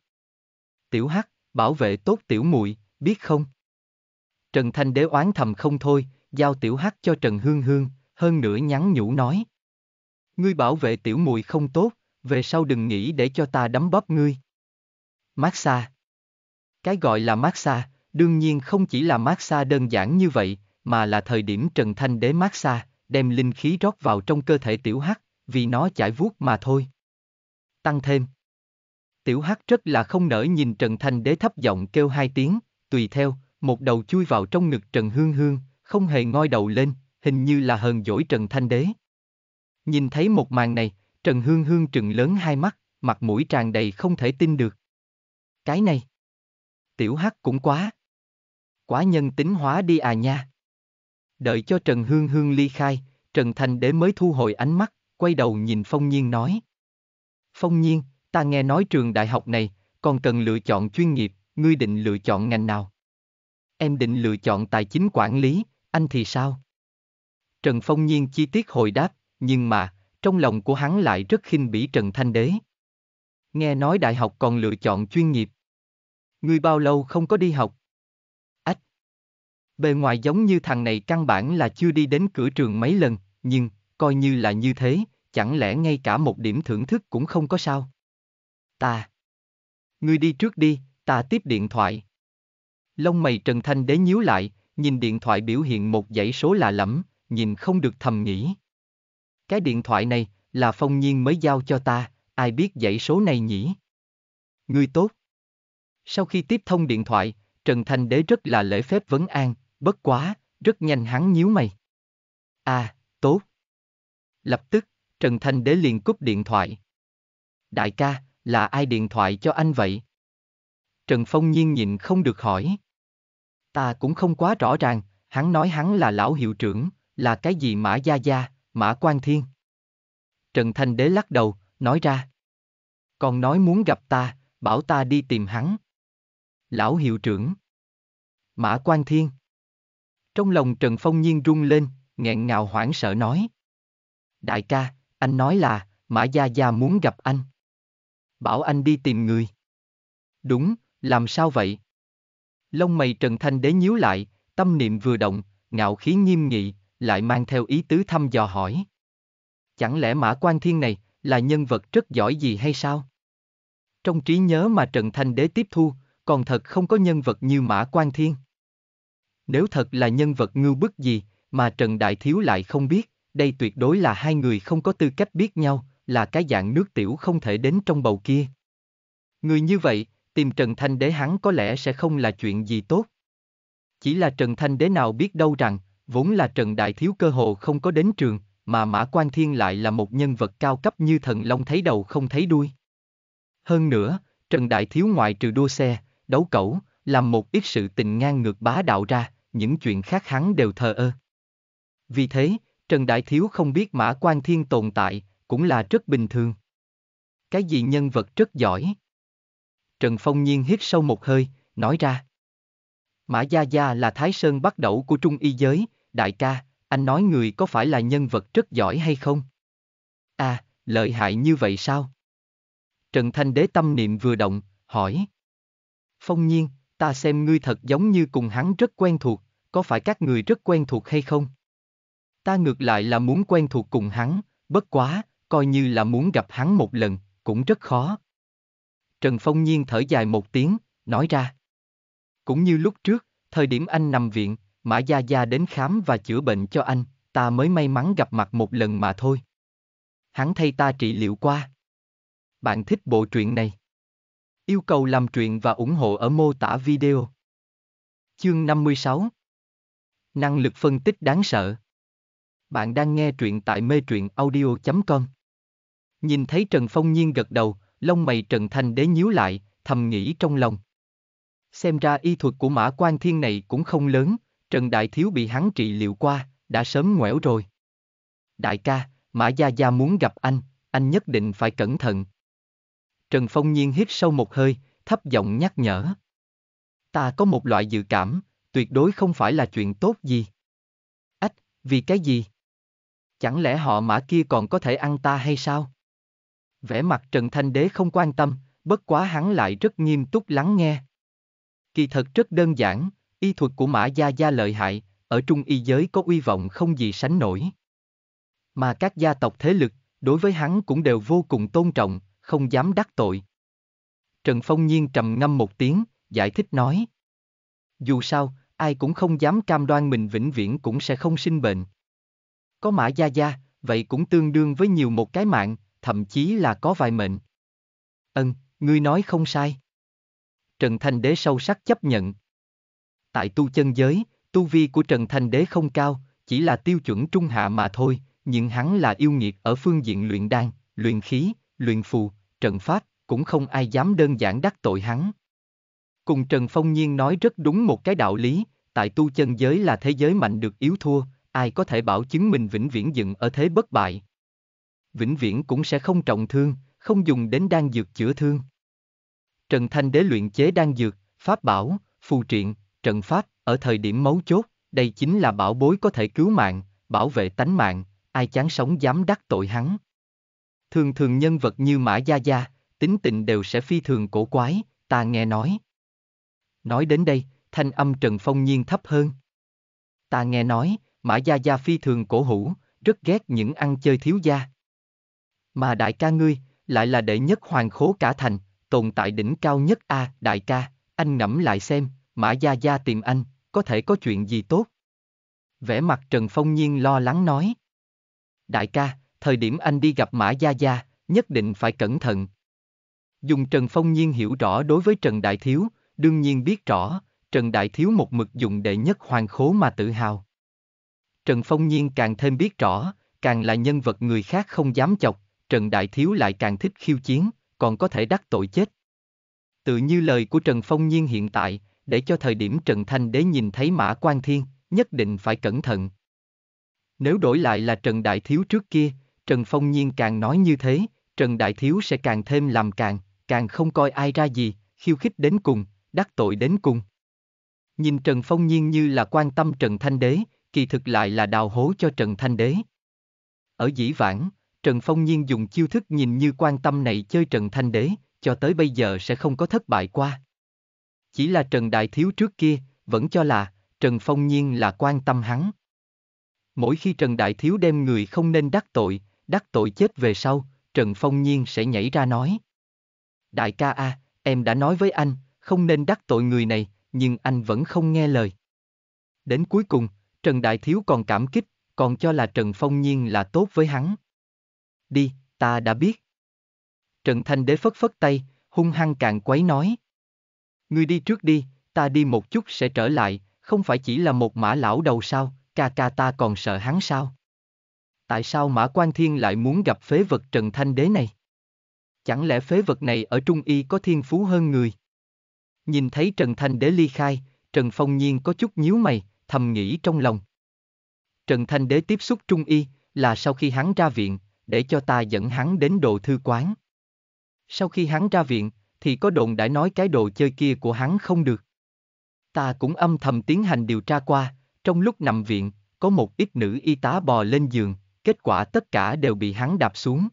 Tiểu Hắc, bảo vệ tốt tiểu muội, biết không? Trần Thanh Đế oán thầm không thôi, giao tiểu Hắc cho Trần Hương Hương, hơn nữa nhắn nhủ nói. Ngươi bảo vệ tiểu muội không tốt, về sau đừng nghĩ để cho ta đấm bóp ngươi. Mát xa. Cái gọi là mát xa, đương nhiên không chỉ là mát xa đơn giản như vậy, mà là thời điểm Trần Thanh Đế mát xa, đem linh khí rót vào trong cơ thể tiểu hắc, vì nó chải vuốt mà thôi. Tăng thêm. Tiểu Hắc rất là không nỡ nhìn Trần Thanh Đế thấp giọng kêu hai tiếng, tùy theo, một đầu chui vào trong ngực Trần Hương Hương, không hề ngoi đầu lên, hình như là hờn dỗi Trần Thanh Đế. Nhìn thấy một màn này, Trần Hương Hương trừng lớn hai mắt, mặt mũi tràn đầy không thể tin được. Cái này. Tiểu Hắc cũng quá. Quá nhân tính hóa đi à nha. Đợi cho Trần Hương Hương ly khai, Trần Thanh Đế mới thu hồi ánh mắt, quay đầu nhìn Phong Nhiên nói. Phong Nhiên, ta nghe nói trường đại học này, còn cần lựa chọn chuyên nghiệp, ngươi định lựa chọn ngành nào? Em định lựa chọn tài chính quản lý, anh thì sao? Trần Phong Nhiên chi tiết hồi đáp, nhưng mà, trong lòng của hắn lại rất khinh bỉ Trần Thanh Đế. Nghe nói đại học còn lựa chọn chuyên nghiệp. Ngươi bao lâu không có đi học? Ách! Bề ngoài giống như thằng này căn bản là chưa đi đến cửa trường mấy lần, nhưng, coi như là như thế, chẳng lẽ ngay cả một điểm thưởng thức cũng không có sao? Ta. Ngươi đi trước đi, ta tiếp điện thoại. Lông mày Trần Thanh Đế nhíu lại, nhìn điện thoại biểu hiện một dãy số lạ lẫm, nhìn không được thầm nghĩ. Cái điện thoại này là phong nhiên mới giao cho ta, ai biết dãy số này nhỉ? Ngươi tốt. Sau khi tiếp thông điện thoại, Trần Thanh Đế rất là lễ phép vấn an, bất quá, rất nhanh hắn nhíu mày. À, tốt. Lập tức, Trần Thanh Đế liền cúp điện thoại. Đại ca, là ai điện thoại cho anh vậy? Trần Phong Nhiên nhìn không được hỏi. Ta cũng không quá rõ ràng, hắn nói hắn là lão hiệu trưởng, là cái gì Mã Gia Gia, Mã Quan Thiên. Trần Thanh Đế lắc đầu, nói ra. Còn nói muốn gặp ta, bảo ta đi tìm hắn. Lão hiệu trưởng. Mã Quan Thiên. Trong lòng Trần Phong Nhiên rung lên, nghẹn ngào hoảng sợ nói. Đại ca, anh nói là, Mã Gia Gia muốn gặp anh. Bảo anh đi tìm người. Đúng, làm sao vậy? Lông mày Trần Thanh Đế nhíu lại, tâm niệm vừa động, ngạo khí nghiêm nghị, lại mang theo ý tứ thăm dò hỏi. Chẳng lẽ Mã Quan Thiên này là nhân vật rất giỏi gì hay sao? Trong trí nhớ mà Trần Thanh Đế tiếp thu, còn thật không có nhân vật như Mã Quan Thiên. Nếu thật là nhân vật ngưu bức gì mà Trần Đại Thiếu lại không biết đây tuyệt đối là hai người không có tư cách biết nhau, là cái dạng nước tiểu không thể đến trong bầu kia. Người như vậy, tìm Trần Thanh Đế hắn có lẽ sẽ không là chuyện gì tốt. Chỉ là Trần Thanh Đế nào biết đâu rằng, vốn là Trần Đại Thiếu cơ hồ không có đến trường, mà Mã Quan Thiên lại là một nhân vật cao cấp như thần long thấy đầu không thấy đuôi. Hơn nữa, Trần Đại Thiếu ngoại trừ đua xe, đấu cẩu, làm một ít sự tình ngang ngược bá đạo ra, những chuyện khác hắn đều thờ ơ. Vì thế, Trần Đại Thiếu không biết Mã Quan Thiên tồn tại, cũng là rất bình thường. Cái gì nhân vật rất giỏi? Trần Phong Nhiên hít sâu một hơi, nói ra. Mã Gia Gia là Thái Sơn bắt đầu của Trung Y Giới, đại ca, anh nói người có phải là nhân vật rất giỏi hay không? À, lợi hại như vậy sao? Trần Thanh Đế tâm niệm vừa động, hỏi. Phong Nhiên, ta xem ngươi thật giống như cùng hắn rất quen thuộc, có phải các người rất quen thuộc hay không? Ta ngược lại là muốn quen thuộc cùng hắn, bất quá, coi như là muốn gặp hắn một lần, cũng rất khó. Trần Phong Nhiên thở dài một tiếng, nói ra. Cũng như lúc trước, thời điểm anh nằm viện, Mã Gia Gia đến khám và chữa bệnh cho anh, ta mới may mắn gặp mặt một lần mà thôi. Hắn thay ta trị liệu qua. Bạn thích bộ truyện này? Yêu cầu làm truyện và ủng hộ ở mô tả video. Chương 56 Năng lực phân tích đáng sợ bạn đang nghe truyện tại mê truyện audio.com. Nhìn thấy Trần Phong Nhiên gật đầu, lông mày Trần Thanh Đế nhíu lại, thầm nghĩ trong lòng. Xem ra y thuật của Mã Quan Thiên này cũng không lớn, Trần Đại Thiếu bị hắn trị liệu qua, đã sớm ngoẻo rồi. Đại ca, Mã Gia Gia muốn gặp anh, anh nhất định phải cẩn thận. Trần Phong Nhiên hít sâu một hơi, thấp giọng nhắc nhở. Ta có một loại dự cảm, tuyệt đối không phải là chuyện tốt gì. Ách, vì cái gì? Chẳng lẽ họ mã kia còn có thể ăn ta hay sao? Vẻ mặt Trần Thanh Đế không quan tâm, bất quá hắn lại rất nghiêm túc lắng nghe. Kỳ thật rất đơn giản, y thuật của mã gia gia lợi hại, ở trung y giới có uy vọng không gì sánh nổi. Mà các gia tộc thế lực, đối với hắn cũng đều vô cùng tôn trọng, không dám đắc tội. Trần Phong Nhiên trầm ngâm một tiếng, giải thích nói. Dù sao, ai cũng không dám cam đoan mình vĩnh viễn cũng sẽ không sinh bệnh có mã gia gia, vậy cũng tương đương với nhiều một cái mạng, thậm chí là có vài mệnh. Ân, ngươi nói không sai. Trần Thanh Đế sâu sắc chấp nhận. Tại tu chân giới, tu vi của Trần Thanh Đế không cao, chỉ là tiêu chuẩn trung hạ mà thôi, nhưng hắn là yêu nghiệt ở phương diện luyện đan, luyện khí, luyện phù, trận pháp, cũng không ai dám đơn giản đắc tội hắn. Cùng Trần Phong Nhiên nói rất đúng một cái đạo lý, tại tu chân giới là thế giới mạnh được yếu thua, ai có thể bảo chứng mình vĩnh viễn dựng ở thế bất bại. Vĩnh viễn cũng sẽ không trọng thương, không dùng đến đan dược chữa thương. Trần Thanh Đế luyện chế đan dược, pháp bảo, phù triện, trận pháp, ở thời điểm mấu chốt, đây chính là bảo bối có thể cứu mạng, bảo vệ tánh mạng, ai chán sống dám đắc tội hắn. Thường thường nhân vật như Mã Gia Gia, tính tình đều sẽ phi thường cổ quái, ta nghe nói. Nói đến đây, thanh âm Trần Phong Nhiên thấp hơn. Ta nghe nói, Mã Gia Gia phi thường cổ hủ, rất ghét những ăn chơi thiếu gia. Mà đại ca ngươi, lại là đệ nhất hoàng khố cả thành, tồn tại đỉnh cao nhất a à, đại ca, anh ngẫm lại xem, Mã Gia Gia tìm anh, có thể có chuyện gì tốt. Vẻ mặt Trần Phong Nhiên lo lắng nói. Đại ca, thời điểm anh đi gặp Mã Gia Gia, nhất định phải cẩn thận. Dùng Trần Phong Nhiên hiểu rõ đối với Trần Đại Thiếu, đương nhiên biết rõ, Trần Đại Thiếu một mực dùng đệ nhất hoàng khố mà tự hào. Trần Phong Nhiên càng thêm biết rõ, càng là nhân vật người khác không dám chọc, Trần Đại Thiếu lại càng thích khiêu chiến, còn có thể đắc tội chết. Tự như lời của Trần Phong Nhiên hiện tại, để cho thời điểm Trần Thanh Đế nhìn thấy Mã Quan Thiên, nhất định phải cẩn thận. Nếu đổi lại là Trần Đại Thiếu trước kia, Trần Phong Nhiên càng nói như thế, Trần Đại Thiếu sẽ càng thêm làm càng, càng không coi ai ra gì, khiêu khích đến cùng, đắc tội đến cùng. Nhìn Trần Phong Nhiên như là quan tâm Trần Thanh Đế, kỳ thực lại là đào hố cho Trần Thanh Đế. Ở dĩ vãng, Trần Phong Nhiên dùng chiêu thức nhìn như quan tâm này chơi Trần Thanh Đế, cho tới bây giờ sẽ không có thất bại qua. Chỉ là Trần Đại Thiếu trước kia, vẫn cho là, Trần Phong Nhiên là quan tâm hắn. Mỗi khi Trần Đại Thiếu đem người không nên đắc tội, đắc tội chết về sau, Trần Phong Nhiên sẽ nhảy ra nói. Đại ca a, em đã nói với anh, không nên đắc tội người này, nhưng anh vẫn không nghe lời. Đến cuối cùng, Trần Đại Thiếu còn cảm kích, còn cho là Trần Phong Nhiên là tốt với hắn. Đi, ta đã biết. Trần Thanh Đế phất phất tay, hung hăng càng quấy nói. Ngươi đi trước đi, ta đi một chút sẽ trở lại, không phải chỉ là một mã lão đầu sao, ca ca ta còn sợ hắn sao? Tại sao mã quan thiên lại muốn gặp phế vật Trần Thanh Đế này? Chẳng lẽ phế vật này ở Trung Y có thiên phú hơn người? Nhìn thấy Trần Thanh Đế ly khai, Trần Phong Nhiên có chút nhíu mày, thầm nghĩ trong lòng. Trần Thanh Đế tiếp xúc Trung Y là sau khi hắn ra viện, để cho ta dẫn hắn đến đồ thư quán. Sau khi hắn ra viện, thì có đồn đã nói cái đồ chơi kia của hắn không được. Ta cũng âm thầm tiến hành điều tra qua, trong lúc nằm viện, có một ít nữ y tá bò lên giường, kết quả tất cả đều bị hắn đạp xuống.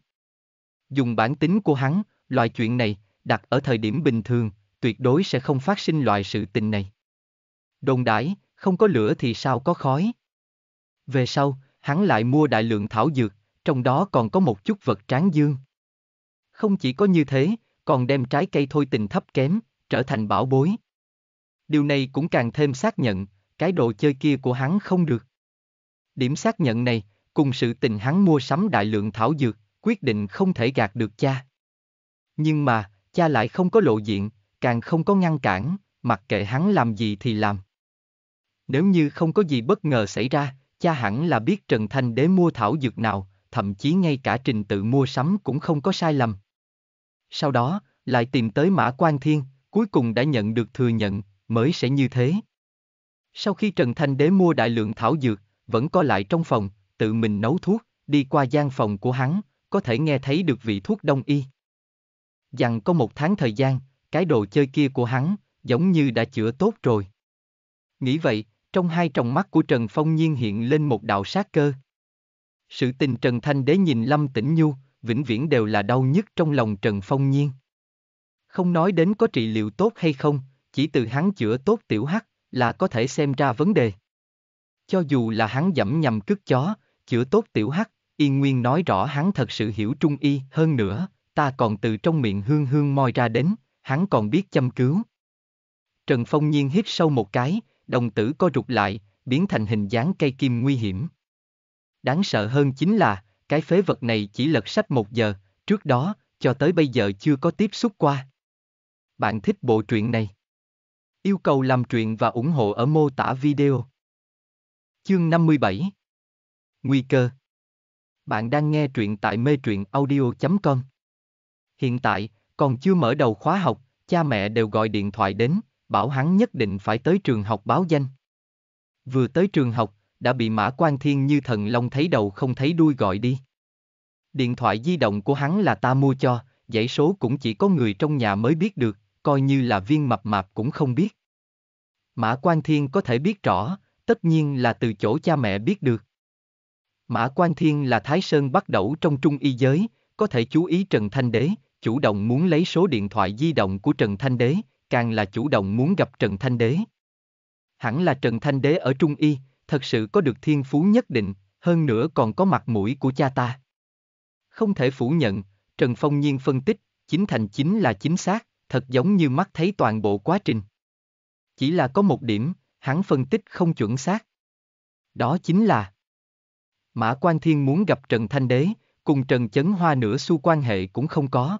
Dùng bản tính của hắn, loại chuyện này, đặt ở thời điểm bình thường, tuyệt đối sẽ không phát sinh loại sự tình này. Đồn đãi, không có lửa thì sao có khói. Về sau, hắn lại mua đại lượng thảo dược, trong đó còn có một chút vật tráng dương. Không chỉ có như thế, còn đem trái cây thôi tình thấp kém, trở thành bảo bối. Điều này cũng càng thêm xác nhận, cái đồ chơi kia của hắn không được. Điểm xác nhận này, cùng sự tình hắn mua sắm đại lượng thảo dược, quyết định không thể gạt được cha. Nhưng mà, cha lại không có lộ diện, càng không có ngăn cản, mặc kệ hắn làm gì thì làm. Nếu như không có gì bất ngờ xảy ra, cha hẳn là biết Trần Thanh Đế mua thảo dược nào, thậm chí ngay cả trình tự mua sắm cũng không có sai lầm. Sau đó, lại tìm tới Mã Quang Thiên, cuối cùng đã nhận được thừa nhận, mới sẽ như thế. Sau khi Trần Thanh Đế mua đại lượng thảo dược, vẫn có lại trong phòng, tự mình nấu thuốc, đi qua gian phòng của hắn, có thể nghe thấy được vị thuốc đông y. Dặn có một tháng thời gian, cái đồ chơi kia của hắn, giống như đã chữa tốt rồi. Nghĩ vậy, trong hai tròng mắt của Trần Phong Nhiên hiện lên một đạo sát cơ. Sự tình Trần Thanh Đế nhìn Lâm Tĩnh Nhu, vĩnh viễn đều là đau nhất trong lòng Trần Phong Nhiên. Không nói đến có trị liệu tốt hay không, chỉ từ hắn chữa tốt tiểu hắc là có thể xem ra vấn đề. Cho dù là hắn dẫm nhầm cước chó, chữa tốt tiểu hắc, yên nguyên nói rõ hắn thật sự hiểu trung y hơn nữa, ta còn từ trong miệng hương hương moi ra đến, hắn còn biết chăm cứu. Trần Phong Nhiên hít sâu một cái, đồng tử co rụt lại, biến thành hình dáng cây kim nguy hiểm. Đáng sợ hơn chính là, cái phế vật này chỉ lật sách một giờ, trước đó, cho tới bây giờ chưa có tiếp xúc qua. Bạn thích bộ truyện này? Yêu cầu làm truyện và ủng hộ ở mô tả video. Chương 57 Nguy cơ Bạn đang nghe truyện tại mê truyện audio.com Hiện tại, còn chưa mở đầu khóa học, cha mẹ đều gọi điện thoại đến, bảo hắn nhất định phải tới trường học báo danh. Vừa tới trường học, đã bị Mã Quan Thiên như thần long thấy đầu không thấy đuôi gọi đi. Điện thoại di động của hắn là ta mua cho, dãy số cũng chỉ có người trong nhà mới biết được, coi như là viên mập mạp cũng không biết. Mã Quan Thiên có thể biết rõ, tất nhiên là từ chỗ cha mẹ biết được. Mã Quan Thiên là Thái Sơn bắt đầu trong trung y giới, có thể chú ý Trần Thanh Đế, chủ động muốn lấy số điện thoại di động của Trần Thanh Đế, càng là chủ động muốn gặp Trần Thanh Đế. Hẳn là Trần Thanh Đế ở Trung Y, thật sự có được thiên phú nhất định, hơn nữa còn có mặt mũi của cha ta. Không thể phủ nhận, Trần Phong Nhiên phân tích, chính thành chính là chính xác, thật giống như mắt thấy toàn bộ quá trình. Chỉ là có một điểm, hắn phân tích không chuẩn xác. Đó chính là Mã Quan Thiên muốn gặp Trần Thanh Đế, cùng Trần Chấn Hoa nửa xu quan hệ cũng không có.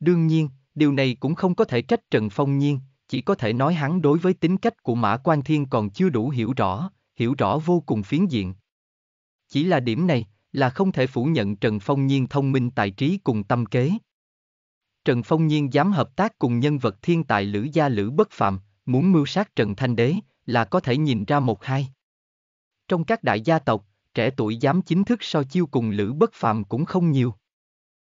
Đương nhiên, Điều này cũng không có thể trách Trần Phong Nhiên, chỉ có thể nói hắn đối với tính cách của Mã Quan Thiên còn chưa đủ hiểu rõ, hiểu rõ vô cùng phiến diện. Chỉ là điểm này, là không thể phủ nhận Trần Phong Nhiên thông minh tài trí cùng tâm kế. Trần Phong Nhiên dám hợp tác cùng nhân vật thiên tài Lữ Gia Lữ Bất Phạm, muốn mưu sát Trần Thanh Đế, là có thể nhìn ra một hai. Trong các đại gia tộc, trẻ tuổi dám chính thức so chiêu cùng Lữ Bất Phạm cũng không nhiều.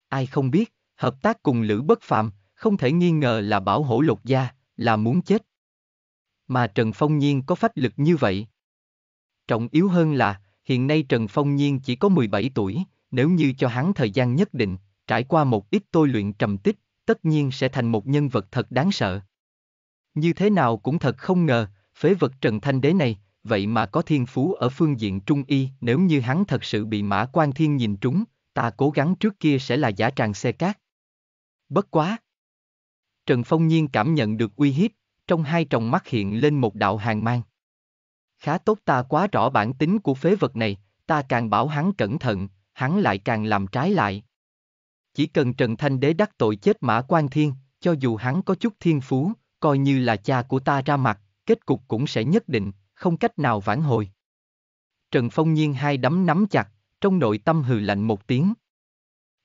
Ai không biết, hợp tác cùng Lữ Bất Phạm, không thể nghi ngờ là bảo hổ lục gia, là muốn chết. Mà Trần Phong Nhiên có phách lực như vậy. Trọng yếu hơn là, hiện nay Trần Phong Nhiên chỉ có 17 tuổi, nếu như cho hắn thời gian nhất định, trải qua một ít tôi luyện trầm tích, tất nhiên sẽ thành một nhân vật thật đáng sợ. Như thế nào cũng thật không ngờ, phế vật Trần Thanh Đế này, vậy mà có thiên phú ở phương diện trung y, nếu như hắn thật sự bị Mã Quan Thiên nhìn trúng, ta cố gắng trước kia sẽ là giả tràng xe cát. Bất quá, Trần Phong Nhiên cảm nhận được uy hiếp, trong hai tròng mắt hiện lên một đạo hàng mang. Khá tốt ta quá rõ bản tính của phế vật này, ta càng bảo hắn cẩn thận, hắn lại càng làm trái lại. Chỉ cần Trần Thanh Đế đắc tội chết Mã Quan Thiên, cho dù hắn có chút thiên phú, coi như là cha của ta ra mặt, kết cục cũng sẽ nhất định, không cách nào vãn hồi. Trần Phong Nhiên hai đấm nắm chặt, trong nội tâm hừ lạnh một tiếng.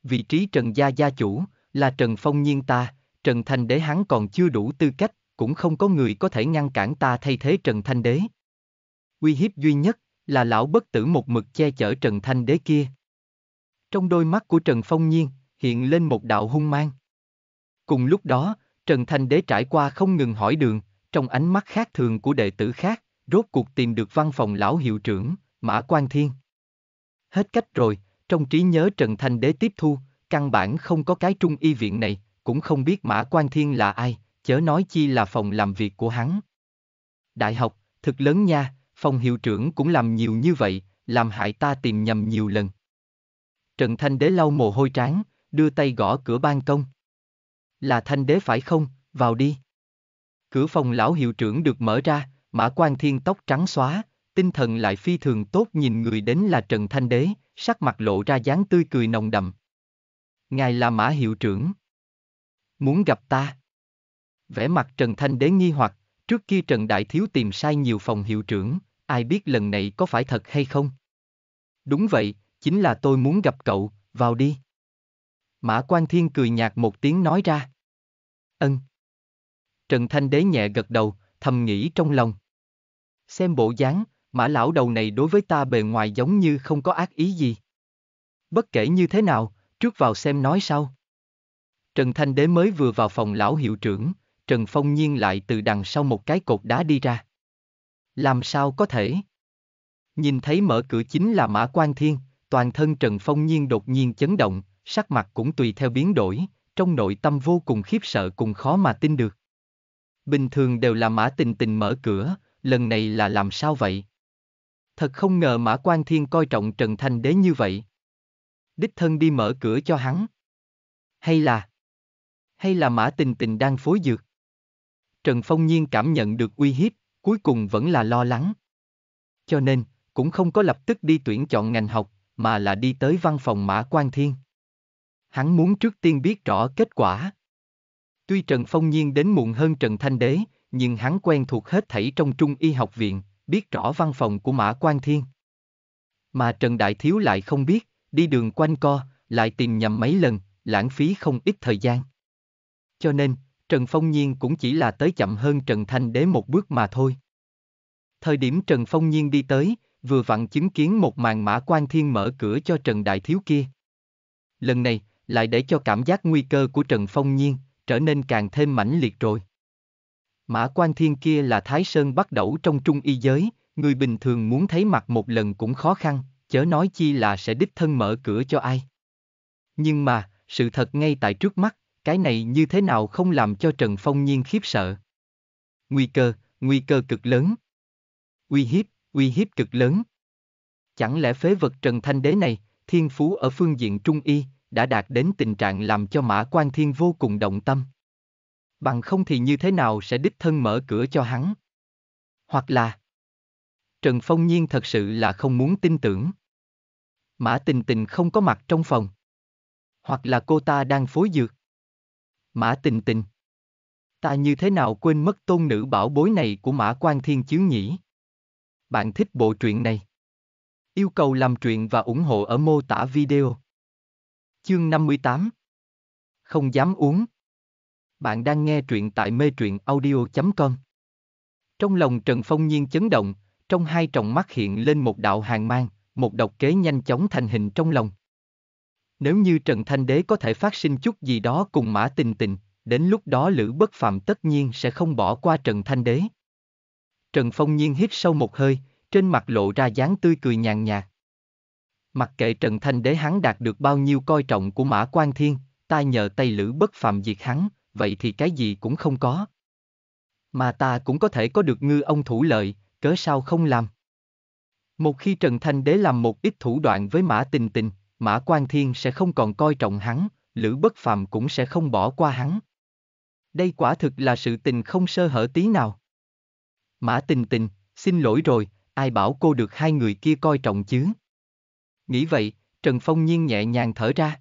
Vị trí Trần Gia gia chủ, là Trần Phong Nhiên ta, Trần Thanh Đế hắn còn chưa đủ tư cách, cũng không có người có thể ngăn cản ta thay thế Trần Thanh Đế. Uy hiếp duy nhất là lão bất tử một mực che chở Trần Thanh Đế kia. Trong đôi mắt của Trần Phong Nhiên, hiện lên một đạo hung mang. Cùng lúc đó, Trần Thanh Đế trải qua không ngừng hỏi đường, trong ánh mắt khác thường của đệ tử khác, rốt cuộc tìm được văn phòng lão hiệu trưởng, Mã Quan Thiên. Hết cách rồi, trong trí nhớ Trần Thanh Đế tiếp thu, căn bản không có cái trung y viện này, cũng không biết Mã quang Thiên là ai, chớ nói chi là phòng làm việc của hắn. Đại học, thực lớn nha, phòng hiệu trưởng cũng làm nhiều như vậy, làm hại ta tìm nhầm nhiều lần. Trần Thanh Đế lau mồ hôi trán, đưa tay gõ cửa ban công. Là Thanh Đế phải không, vào đi. Cửa phòng lão hiệu trưởng được mở ra, Mã quang Thiên tóc trắng xóa, tinh thần lại phi thường tốt nhìn người đến là Trần Thanh Đế, sắc mặt lộ ra dáng tươi cười nồng đậm. Ngài là Mã Hiệu trưởng. Muốn gặp ta? Vẻ mặt Trần Thanh Đế nghi hoặc, trước kia Trần Đại Thiếu tìm sai nhiều phòng hiệu trưởng, ai biết lần này có phải thật hay không? Đúng vậy, chính là tôi muốn gặp cậu, vào đi. Mã Quan Thiên cười nhạt một tiếng nói ra. Ân. Trần Thanh Đế nhẹ gật đầu, thầm nghĩ trong lòng. Xem bộ dáng, mã lão đầu này đối với ta bề ngoài giống như không có ác ý gì. Bất kể như thế nào, trước vào xem nói sau. Trần Thanh Đế mới vừa vào phòng lão hiệu trưởng, Trần Phong Nhiên lại từ đằng sau một cái cột đá đi ra. Làm sao có thể? Nhìn thấy mở cửa chính là Mã Quan Thiên, toàn thân Trần Phong Nhiên đột nhiên chấn động, sắc mặt cũng tùy theo biến đổi, trong nội tâm vô cùng khiếp sợ cùng khó mà tin được. Bình thường đều là Mã Tình Tình mở cửa, lần này là làm sao vậy? Thật không ngờ Mã Quan Thiên coi trọng Trần Thanh Đế như vậy. Đích thân đi mở cửa cho hắn. Hay là hay là Mã Tình Tình đang phối dược? Trần Phong Nhiên cảm nhận được uy hiếp, cuối cùng vẫn là lo lắng. Cho nên, cũng không có lập tức đi tuyển chọn ngành học, mà là đi tới văn phòng Mã Quan Thiên. Hắn muốn trước tiên biết rõ kết quả. Tuy Trần Phong Nhiên đến muộn hơn Trần Thanh Đế, nhưng hắn quen thuộc hết thảy trong Trung Y học viện, biết rõ văn phòng của Mã Quan Thiên. Mà Trần Đại Thiếu lại không biết, đi đường quanh co, lại tìm nhầm mấy lần, lãng phí không ít thời gian cho nên, Trần Phong Nhiên cũng chỉ là tới chậm hơn Trần Thanh Đế một bước mà thôi. Thời điểm Trần Phong Nhiên đi tới, vừa vặn chứng kiến một màn mã quan thiên mở cửa cho Trần Đại Thiếu kia. Lần này, lại để cho cảm giác nguy cơ của Trần Phong Nhiên trở nên càng thêm mãnh liệt rồi. Mã quan thiên kia là Thái Sơn bắt đầu trong trung y giới, người bình thường muốn thấy mặt một lần cũng khó khăn, chớ nói chi là sẽ đích thân mở cửa cho ai. Nhưng mà, sự thật ngay tại trước mắt, cái này như thế nào không làm cho Trần Phong Nhiên khiếp sợ. Nguy cơ, nguy cơ cực lớn. Uy hiếp, uy hiếp cực lớn. Chẳng lẽ phế vật Trần Thanh Đế này, thiên phú ở phương diện Trung Y, đã đạt đến tình trạng làm cho Mã Quan Thiên vô cùng động tâm. Bằng không thì như thế nào sẽ đích thân mở cửa cho hắn? Hoặc là... Trần Phong Nhiên thật sự là không muốn tin tưởng. Mã Tình Tình không có mặt trong phòng. Hoặc là cô ta đang phối dược. Mã Tình Tình. Ta như thế nào quên mất tôn nữ bảo bối này của Mã Quan Thiên Chiếu nhỉ? Bạn thích bộ truyện này? Yêu cầu làm truyện và ủng hộ ở mô tả video. Chương 58 Không dám uống Bạn đang nghe truyện tại mê truyện audio.com Trong lòng Trần Phong Nhiên chấn động, trong hai tròng mắt hiện lên một đạo hàng mang, một độc kế nhanh chóng thành hình trong lòng. Nếu như Trần Thanh Đế có thể phát sinh chút gì đó cùng Mã Tình Tình, đến lúc đó Lữ Bất Phạm tất nhiên sẽ không bỏ qua Trần Thanh Đế. Trần Phong Nhiên hít sâu một hơi, trên mặt lộ ra dáng tươi cười nhàn nhạt. Mặc kệ Trần Thanh Đế hắn đạt được bao nhiêu coi trọng của Mã Quan Thiên, ta nhờ tay Lữ Bất Phạm diệt hắn, vậy thì cái gì cũng không có. Mà ta cũng có thể có được ngư ông thủ lợi, cớ sao không làm. Một khi Trần Thanh Đế làm một ít thủ đoạn với Mã Tình Tình, Mã Quan Thiên sẽ không còn coi trọng hắn, Lữ Bất Phàm cũng sẽ không bỏ qua hắn. Đây quả thực là sự tình không sơ hở tí nào. Mã Tình Tình, xin lỗi rồi, ai bảo cô được hai người kia coi trọng chứ? Nghĩ vậy, Trần Phong Nhiên nhẹ nhàng thở ra.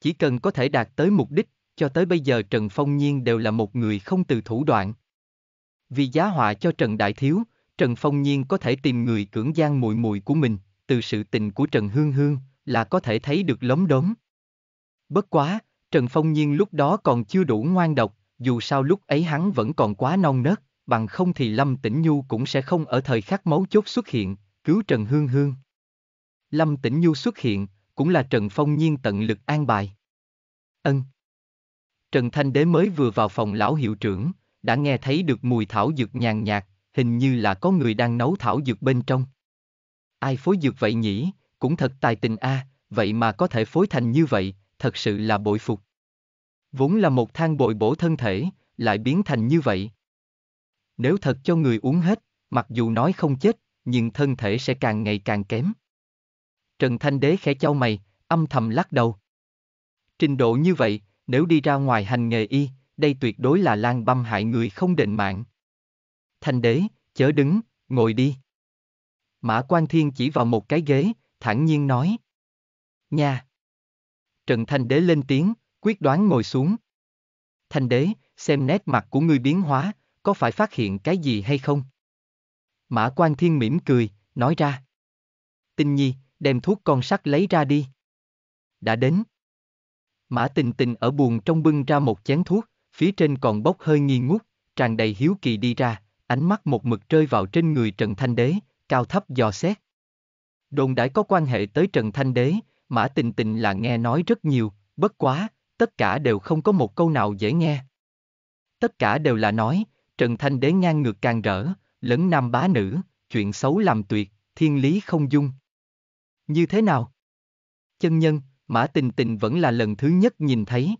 Chỉ cần có thể đạt tới mục đích, cho tới bây giờ Trần Phong Nhiên đều là một người không từ thủ đoạn. Vì giá họa cho Trần Đại Thiếu, Trần Phong Nhiên có thể tìm người cưỡng gian mùi mùi của mình, từ sự tình của Trần Hương Hương, là có thể thấy được lấm đốm. Bất quá, Trần Phong Nhiên lúc đó còn chưa đủ ngoan độc, dù sao lúc ấy hắn vẫn còn quá non nớt, bằng không thì Lâm Tĩnh Nhu cũng sẽ không ở thời khắc máu chốt xuất hiện, cứu Trần Hương Hương. Lâm Tĩnh Nhu xuất hiện, cũng là Trần Phong Nhiên tận lực an bài. Ân. Trần Thanh Đế mới vừa vào phòng lão hiệu trưởng, đã nghe thấy được mùi thảo dược nhàn nhạt, hình như là có người đang nấu thảo dược bên trong. Ai phối dược vậy nhỉ, cũng thật tài tình a, à, vậy mà có thể phối thành như vậy, thật sự là bội phục. Vốn là một thang bội bổ thân thể, lại biến thành như vậy. Nếu thật cho người uống hết, mặc dù nói không chết, nhưng thân thể sẽ càng ngày càng kém. Trần Thanh Đế khẽ chau mày, âm thầm lắc đầu. Trình độ như vậy, nếu đi ra ngoài hành nghề y, đây tuyệt đối là lan băm hại người không định mạng. Thanh Đế, chớ đứng, ngồi đi. Mã Quan Thiên chỉ vào một cái ghế, thản nhiên nói. Nha! Trần Thanh Đế lên tiếng, quyết đoán ngồi xuống. Thanh Đế, xem nét mặt của ngươi biến hóa, có phải phát hiện cái gì hay không? Mã Quang Thiên mỉm cười, nói ra. Tinh Nhi, đem thuốc con sắt lấy ra đi. Đã đến. Mã Tình Tình ở buồn trong bưng ra một chén thuốc, phía trên còn bốc hơi nghi ngút, tràn đầy hiếu kỳ đi ra, ánh mắt một mực rơi vào trên người Trần Thanh Đế, cao thấp dò xét đồn đãi có quan hệ tới Trần Thanh Đế, Mã Tình Tình là nghe nói rất nhiều, bất quá, tất cả đều không có một câu nào dễ nghe. Tất cả đều là nói, Trần Thanh Đế ngang ngược càng rỡ, lẫn nam bá nữ, chuyện xấu làm tuyệt, thiên lý không dung. Như thế nào? Chân nhân, Mã Tình Tình vẫn là lần thứ nhất nhìn thấy.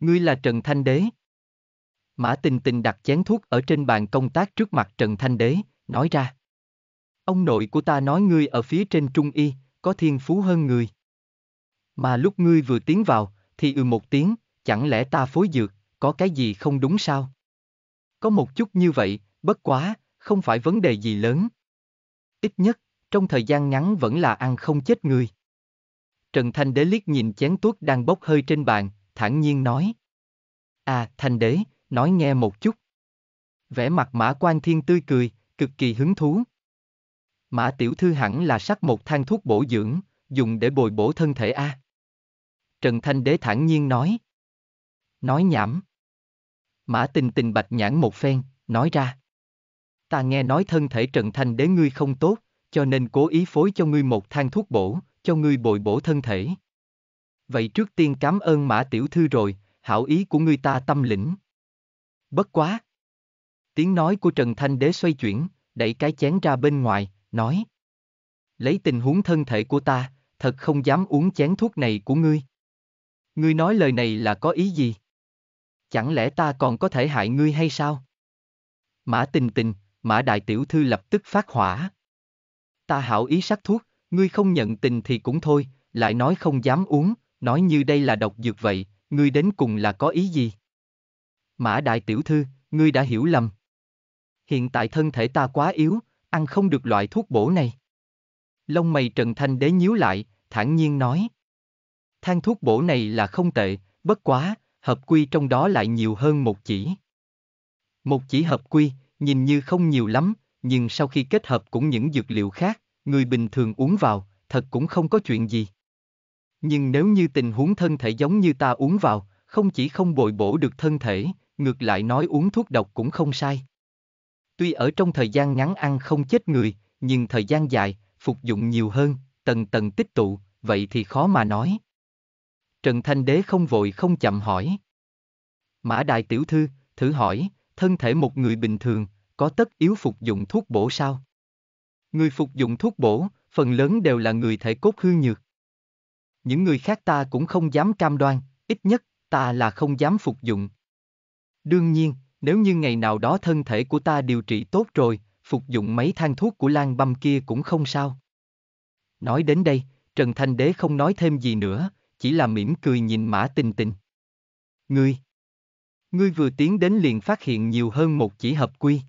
Ngươi là Trần Thanh Đế. Mã Tình Tình đặt chén thuốc ở trên bàn công tác trước mặt Trần Thanh Đế, nói ra. Ông nội của ta nói ngươi ở phía trên trung y, có thiên phú hơn người. Mà lúc ngươi vừa tiến vào, thì ư ừ một tiếng, chẳng lẽ ta phối dược, có cái gì không đúng sao? Có một chút như vậy, bất quá, không phải vấn đề gì lớn. Ít nhất, trong thời gian ngắn vẫn là ăn không chết người. Trần Thanh Đế liếc nhìn chén tuốt đang bốc hơi trên bàn, thản nhiên nói. À, Thanh Đế, nói nghe một chút. Vẻ mặt Mã Quan Thiên tươi cười, cực kỳ hứng thú. Mã tiểu thư hẳn là sắc một thang thuốc bổ dưỡng, dùng để bồi bổ thân thể a. Trần Thanh Đế thản nhiên nói. Nói nhảm. Mã tình tình bạch nhãn một phen, nói ra. Ta nghe nói thân thể Trần Thanh Đế ngươi không tốt, cho nên cố ý phối cho ngươi một thang thuốc bổ, cho ngươi bồi bổ thân thể. Vậy trước tiên cảm ơn Mã Tiểu Thư rồi, hảo ý của ngươi ta tâm lĩnh. Bất quá. Tiếng nói của Trần Thanh Đế xoay chuyển, đẩy cái chén ra bên ngoài, nói. Lấy tình huống thân thể của ta, thật không dám uống chén thuốc này của ngươi. Ngươi nói lời này là có ý gì? Chẳng lẽ ta còn có thể hại ngươi hay sao? Mã tình tình, mã đại tiểu thư lập tức phát hỏa. Ta hảo ý sắc thuốc, ngươi không nhận tình thì cũng thôi, lại nói không dám uống, nói như đây là độc dược vậy, ngươi đến cùng là có ý gì? Mã đại tiểu thư, ngươi đã hiểu lầm. Hiện tại thân thể ta quá yếu, ăn không được loại thuốc bổ này. Lông mày Trần Thanh Đế nhíu lại, thản nhiên nói. Thang thuốc bổ này là không tệ, bất quá, hợp quy trong đó lại nhiều hơn một chỉ. Một chỉ hợp quy, nhìn như không nhiều lắm, nhưng sau khi kết hợp cũng những dược liệu khác, người bình thường uống vào, thật cũng không có chuyện gì. Nhưng nếu như tình huống thân thể giống như ta uống vào, không chỉ không bồi bổ được thân thể, ngược lại nói uống thuốc độc cũng không sai. Tuy ở trong thời gian ngắn ăn không chết người, nhưng thời gian dài, phục dụng nhiều hơn, tầng tầng tích tụ, vậy thì khó mà nói. Trần Thanh Đế không vội không chậm hỏi. Mã Đại Tiểu Thư, thử hỏi, thân thể một người bình thường, có tất yếu phục dụng thuốc bổ sao? Người phục dụng thuốc bổ, phần lớn đều là người thể cốt hư nhược. Những người khác ta cũng không dám cam đoan, ít nhất, ta là không dám phục dụng. Đương nhiên, nếu như ngày nào đó thân thể của ta điều trị tốt rồi, phục dụng mấy thang thuốc của Lan Băm kia cũng không sao. Nói đến đây, Trần Thanh Đế không nói thêm gì nữa, chỉ là mỉm cười nhìn Mã Tình Tình. Ngươi! Ngươi vừa tiến đến liền phát hiện nhiều hơn một chỉ hợp quy.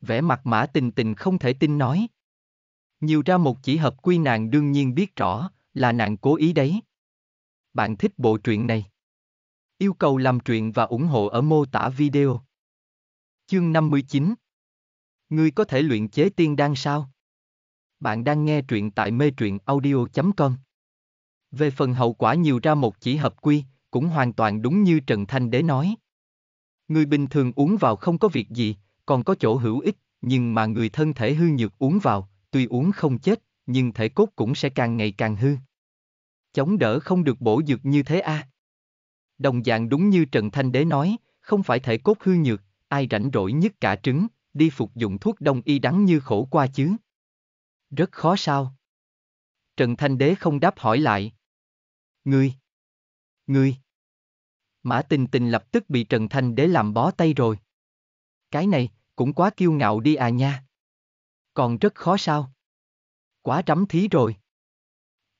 Vẻ mặt Mã Tình Tình không thể tin nói. Nhiều ra một chỉ hợp quy nàng đương nhiên biết rõ, là nàng cố ý đấy. Bạn thích bộ truyện này? Yêu cầu làm truyện và ủng hộ ở mô tả video. Chương 59 Ngươi có thể luyện chế tiên đan sao? Bạn đang nghe truyện tại mê truyện audio.com Về phần hậu quả nhiều ra một chỉ hợp quy, cũng hoàn toàn đúng như Trần Thanh Đế nói. Người bình thường uống vào không có việc gì, còn có chỗ hữu ích, nhưng mà người thân thể hư nhược uống vào, tuy uống không chết, nhưng thể cốt cũng sẽ càng ngày càng hư. Chống đỡ không được bổ dược như thế a. À? Đồng dạng đúng như Trần Thanh Đế nói, không phải thể cốt hư nhược, ai rảnh rỗi nhất cả trứng, đi phục dụng thuốc đông y đắng như khổ qua chứ. Rất khó sao? Trần Thanh Đế không đáp hỏi lại. Ngươi! Ngươi! Mã tình tình lập tức bị Trần Thanh Đế làm bó tay rồi. Cái này, cũng quá kiêu ngạo đi à nha. Còn rất khó sao? Quá trắm thí rồi.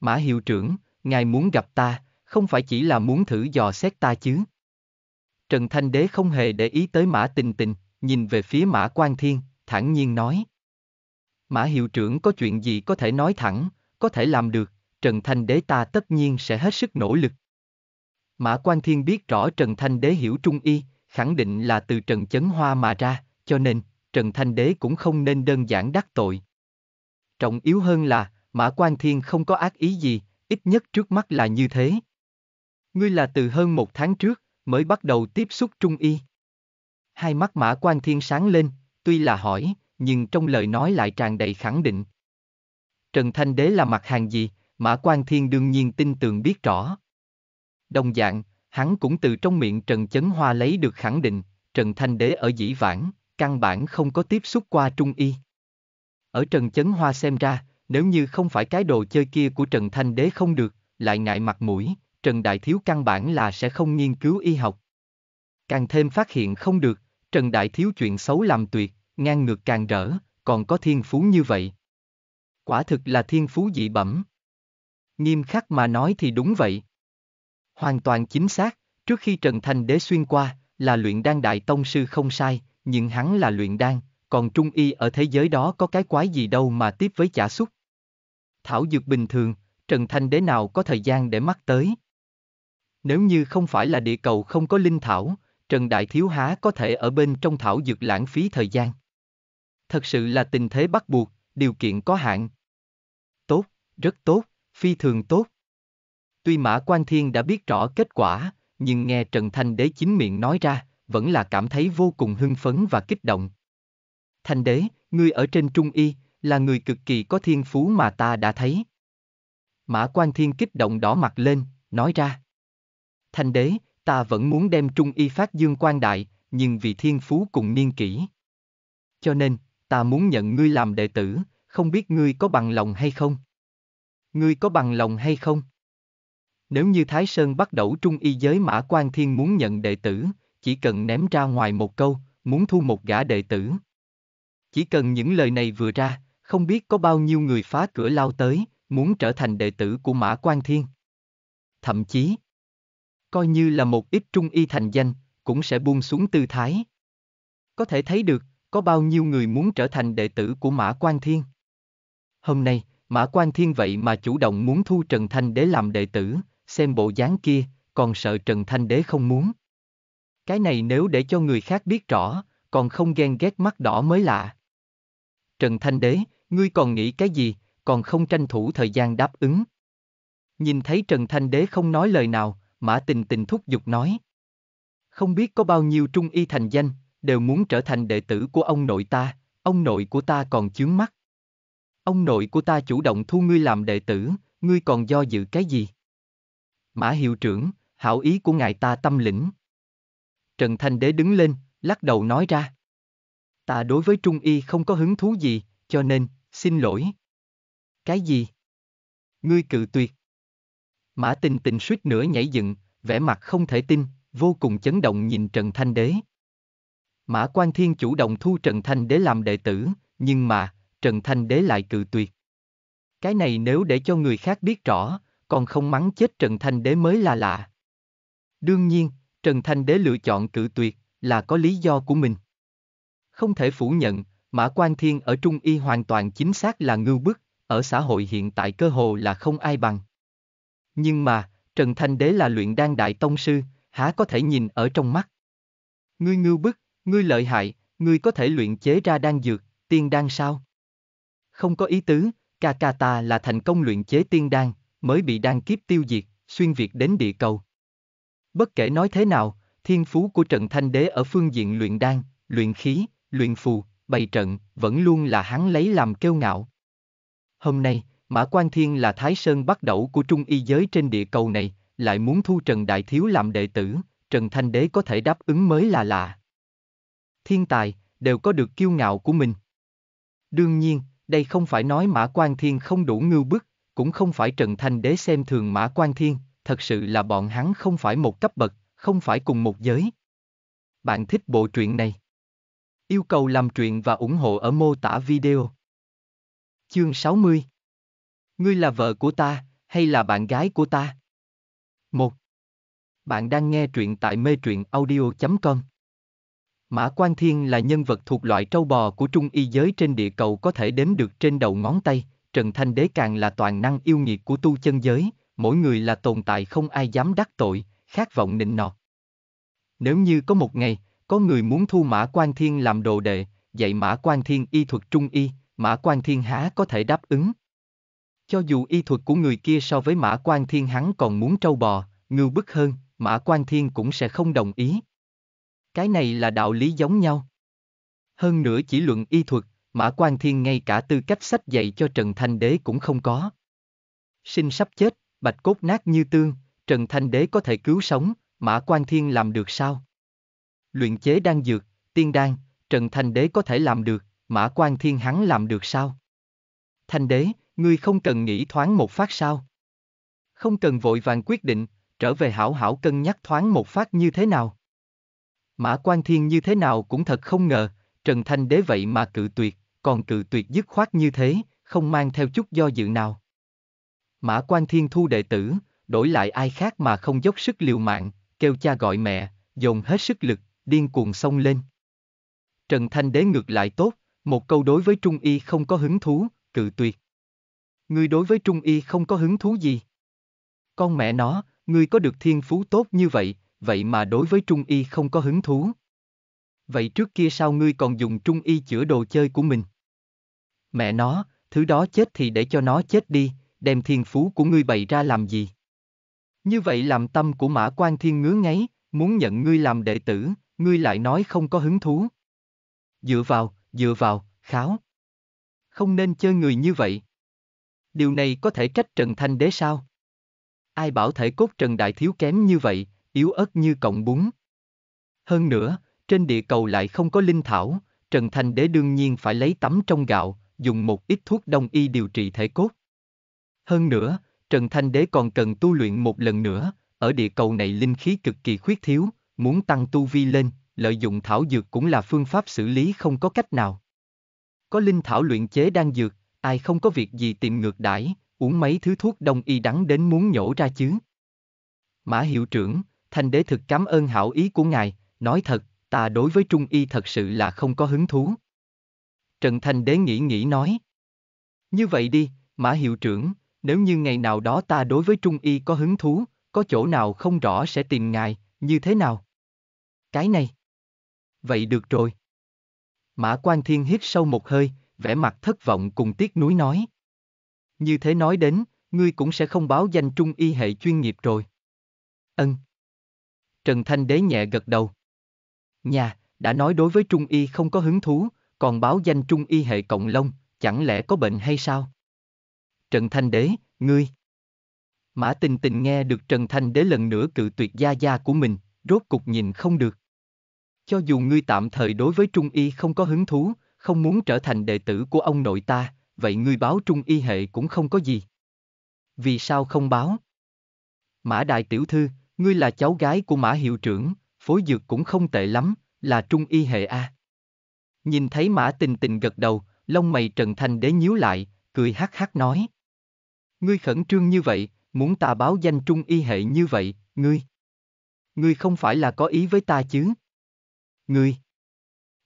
Mã hiệu trưởng, ngài muốn gặp ta, không phải chỉ là muốn thử dò xét ta chứ. Trần Thanh Đế không hề để ý tới Mã Tình Tình, nhìn về phía Mã Quan Thiên, thẳng nhiên nói. Mã hiệu trưởng có chuyện gì có thể nói thẳng, có thể làm được, Trần Thanh Đế ta tất nhiên sẽ hết sức nỗ lực. Mã Quan Thiên biết rõ Trần Thanh Đế hiểu Trung Y, khẳng định là từ Trần Chấn Hoa mà ra, cho nên, Trần Thanh Đế cũng không nên đơn giản đắc tội. Trọng yếu hơn là, Mã Quan Thiên không có ác ý gì, ít nhất trước mắt là như thế. Ngươi là từ hơn một tháng trước, mới bắt đầu tiếp xúc trung y. Hai mắt mã quan thiên sáng lên, tuy là hỏi, nhưng trong lời nói lại tràn đầy khẳng định. Trần Thanh Đế là mặt hàng gì, mã quan thiên đương nhiên tin tưởng biết rõ. Đồng dạng, hắn cũng từ trong miệng Trần Chấn Hoa lấy được khẳng định, Trần Thanh Đế ở dĩ vãng, căn bản không có tiếp xúc qua trung y. Ở Trần Chấn Hoa xem ra, nếu như không phải cái đồ chơi kia của Trần Thanh Đế không được, lại ngại mặt mũi, Trần Đại Thiếu căn bản là sẽ không nghiên cứu y học. Càng thêm phát hiện không được, Trần Đại Thiếu chuyện xấu làm tuyệt, ngang ngược càng rỡ, còn có thiên phú như vậy. Quả thực là thiên phú dị bẩm. Nghiêm khắc mà nói thì đúng vậy. Hoàn toàn chính xác, trước khi Trần Thành Đế xuyên qua, là luyện đan đại tông sư không sai, nhưng hắn là luyện đan, còn trung y ở thế giới đó có cái quái gì đâu mà tiếp với chả xúc. Thảo dược bình thường, Trần Thanh Đế nào có thời gian để mắc tới. Nếu như không phải là địa cầu không có linh thảo, Trần Đại Thiếu Há có thể ở bên trong thảo dược lãng phí thời gian. Thật sự là tình thế bắt buộc, điều kiện có hạn. Tốt, rất tốt, phi thường tốt. Tuy Mã Quan Thiên đã biết rõ kết quả, nhưng nghe Trần Thanh Đế chính miệng nói ra, vẫn là cảm thấy vô cùng hưng phấn và kích động. Thanh Đế, ngươi ở trên Trung Y, là người cực kỳ có thiên phú mà ta đã thấy. Mã Quan Thiên kích động đỏ mặt lên, nói ra. Thanh đế, ta vẫn muốn đem trung y phát dương quan đại, nhưng vì thiên phú cùng niên kỷ. Cho nên, ta muốn nhận ngươi làm đệ tử, không biết ngươi có bằng lòng hay không? Ngươi có bằng lòng hay không? Nếu như Thái Sơn bắt đầu trung y giới Mã quan Thiên muốn nhận đệ tử, chỉ cần ném ra ngoài một câu, muốn thu một gã đệ tử. Chỉ cần những lời này vừa ra, không biết có bao nhiêu người phá cửa lao tới, muốn trở thành đệ tử của Mã quan Thiên. Thậm chí, coi như là một ít trung y thành danh, cũng sẽ buông xuống tư thái. Có thể thấy được, có bao nhiêu người muốn trở thành đệ tử của Mã Quan Thiên. Hôm nay, Mã Quan Thiên vậy mà chủ động muốn thu Trần Thanh Đế làm đệ tử, xem bộ dáng kia, còn sợ Trần Thanh Đế không muốn. Cái này nếu để cho người khác biết rõ, còn không ghen ghét mắt đỏ mới lạ. Trần Thanh Đế, ngươi còn nghĩ cái gì, còn không tranh thủ thời gian đáp ứng. Nhìn thấy Trần Thanh Đế không nói lời nào, Mã Tình Tình thúc giục nói. Không biết có bao nhiêu trung y thành danh, đều muốn trở thành đệ tử của ông nội ta, ông nội của ta còn chướng mắt. Ông nội của ta chủ động thu ngươi làm đệ tử, ngươi còn do dự cái gì? Mã hiệu trưởng, hảo ý của ngài ta tâm lĩnh. Trần Thanh Đế đứng lên, lắc đầu nói ra. Ta đối với Trung Y không có hứng thú gì, cho nên, xin lỗi. Cái gì? Ngươi cự tuyệt. Mã Tinh tình suýt nữa nhảy dựng, vẻ mặt không thể tin, vô cùng chấn động nhìn Trần Thanh Đế. Mã Quan Thiên chủ động thu Trần Thanh Đế làm đệ tử, nhưng mà, Trần Thanh Đế lại cự tuyệt. Cái này nếu để cho người khác biết rõ, còn không mắng chết Trần Thanh Đế mới là lạ. Đương nhiên, Trần Thanh Đế lựa chọn cự tuyệt là có lý do của mình. Không thể phủ nhận, Mã Quan Thiên ở Trung Y hoàn toàn chính xác là ngưu bức, ở xã hội hiện tại cơ hồ là không ai bằng. Nhưng mà, Trần Thanh Đế là luyện đan đại tông sư, há có thể nhìn ở trong mắt. Ngươi ngưu bức, ngươi lợi hại, ngươi có thể luyện chế ra đan dược, tiên đan sao? Không có ý tứ, ca ca ta là thành công luyện chế tiên đan, mới bị đan kiếp tiêu diệt, xuyên việt đến địa cầu. Bất kể nói thế nào, thiên phú của Trần Thanh Đế ở phương diện luyện đan, luyện khí, luyện phù, bày trận, vẫn luôn là hắn lấy làm kiêu ngạo. Hôm nay, Mã Quan Thiên là Thái Sơn bắt đầu của trung y giới trên địa cầu này, lại muốn thu Trần Đại Thiếu làm đệ tử, Trần Thanh Đế có thể đáp ứng mới là lạ. Thiên tài, đều có được kiêu ngạo của mình. Đương nhiên, đây không phải nói Mã Quan Thiên không đủ ngưu bức, cũng không phải Trần Thanh Đế xem thường Mã Quan Thiên, thật sự là bọn hắn không phải một cấp bậc, không phải cùng một giới. Bạn thích bộ truyện này? Yêu cầu làm truyện và ủng hộ ở mô tả video. Chương 60 Ngươi là vợ của ta, hay là bạn gái của ta? Một. Bạn đang nghe truyện tại mê truyện audio.com Mã Quan Thiên là nhân vật thuộc loại trâu bò của trung y giới trên địa cầu có thể đếm được trên đầu ngón tay, Trần Thanh Đế càng là toàn năng yêu nghiệt của tu chân giới, mỗi người là tồn tại không ai dám đắc tội, khát vọng nịnh nọt. Nếu như có một ngày, có người muốn thu Mã Quan Thiên làm đồ đệ, dạy Mã Quan Thiên y thuật trung y, Mã Quan Thiên há có thể đáp ứng, cho dù y thuật của người kia so với Mã Quan Thiên hắn còn muốn trâu bò, ngưu bức hơn, Mã Quan Thiên cũng sẽ không đồng ý. Cái này là đạo lý giống nhau. Hơn nữa chỉ luận y thuật, Mã Quan Thiên ngay cả tư cách sách dạy cho Trần Thanh Đế cũng không có. Sinh sắp chết, bạch cốt nát như tương, Trần Thanh Đế có thể cứu sống, Mã Quan Thiên làm được sao? Luyện chế đan dược, tiên đan, Trần Thanh Đế có thể làm được, Mã Quan Thiên hắn làm được sao? Thanh Đế, Ngươi không cần nghĩ thoáng một phát sao? Không cần vội vàng quyết định, trở về hảo hảo cân nhắc thoáng một phát như thế nào. Mã Quan Thiên như thế nào cũng thật không ngờ, Trần Thanh Đế vậy mà cự tuyệt, còn cự tuyệt dứt khoát như thế, không mang theo chút do dự nào. Mã Quan Thiên thu đệ tử, đổi lại ai khác mà không dốc sức liều mạng, kêu cha gọi mẹ, dồn hết sức lực, điên cuồng xông lên. Trần Thanh Đế ngược lại tốt, một câu đối với Trung Y không có hứng thú, cự tuyệt ngươi đối với trung y không có hứng thú gì. Con mẹ nó, ngươi có được thiên phú tốt như vậy, vậy mà đối với trung y không có hứng thú. Vậy trước kia sao ngươi còn dùng trung y chữa đồ chơi của mình? Mẹ nó, thứ đó chết thì để cho nó chết đi, đem thiên phú của ngươi bày ra làm gì? Như vậy làm tâm của mã quan thiên ngứa ngáy, muốn nhận ngươi làm đệ tử, ngươi lại nói không có hứng thú. Dựa vào, dựa vào, kháo. Không nên chơi người như vậy. Điều này có thể trách Trần Thanh Đế sao? Ai bảo thể cốt Trần Đại Thiếu kém như vậy, yếu ớt như cọng bún. Hơn nữa, trên địa cầu lại không có linh thảo, Trần Thanh Đế đương nhiên phải lấy tắm trong gạo, dùng một ít thuốc đông y điều trị thể cốt. Hơn nữa, Trần Thanh Đế còn cần tu luyện một lần nữa, ở địa cầu này linh khí cực kỳ khuyết thiếu, muốn tăng tu vi lên, lợi dụng thảo dược cũng là phương pháp xử lý không có cách nào. Có linh thảo luyện chế đan dược, ai không có việc gì tìm ngược đãi, uống mấy thứ thuốc đông y đắng đến muốn nhổ ra chứ. Mã hiệu trưởng, thành đế thực cảm ơn hảo ý của ngài, nói thật, ta đối với trung y thật sự là không có hứng thú. Trần Thành Đế nghĩ nghĩ nói. Như vậy đi, Mã Hiệu trưởng, nếu như ngày nào đó ta đối với Trung Y có hứng thú, có chỗ nào không rõ sẽ tìm ngài, như thế nào? Cái này. Vậy được rồi. Mã Quan Thiên hít sâu một hơi, vẻ mặt thất vọng cùng tiếc nuối nói. Như thế nói đến, ngươi cũng sẽ không báo danh trung y hệ chuyên nghiệp rồi. Ân. Trần Thanh Đế nhẹ gật đầu. Nhà, đã nói đối với trung y không có hứng thú, còn báo danh trung y hệ cộng lông, chẳng lẽ có bệnh hay sao? Trần Thanh Đế, ngươi. Mã tình tình nghe được Trần Thanh Đế lần nữa cự tuyệt gia gia của mình, rốt cục nhìn không được. Cho dù ngươi tạm thời đối với trung y không có hứng thú, không muốn trở thành đệ tử của ông nội ta, vậy ngươi báo trung y hệ cũng không có gì. Vì sao không báo? Mã đại tiểu thư, ngươi là cháu gái của mã hiệu trưởng, phối dược cũng không tệ lắm, là trung y hệ A. Nhìn thấy mã tình tình gật đầu, lông mày trần thành đế nhíu lại, cười hắc hắc nói. Ngươi khẩn trương như vậy, muốn ta báo danh trung y hệ như vậy, ngươi. Ngươi không phải là có ý với ta chứ? Ngươi.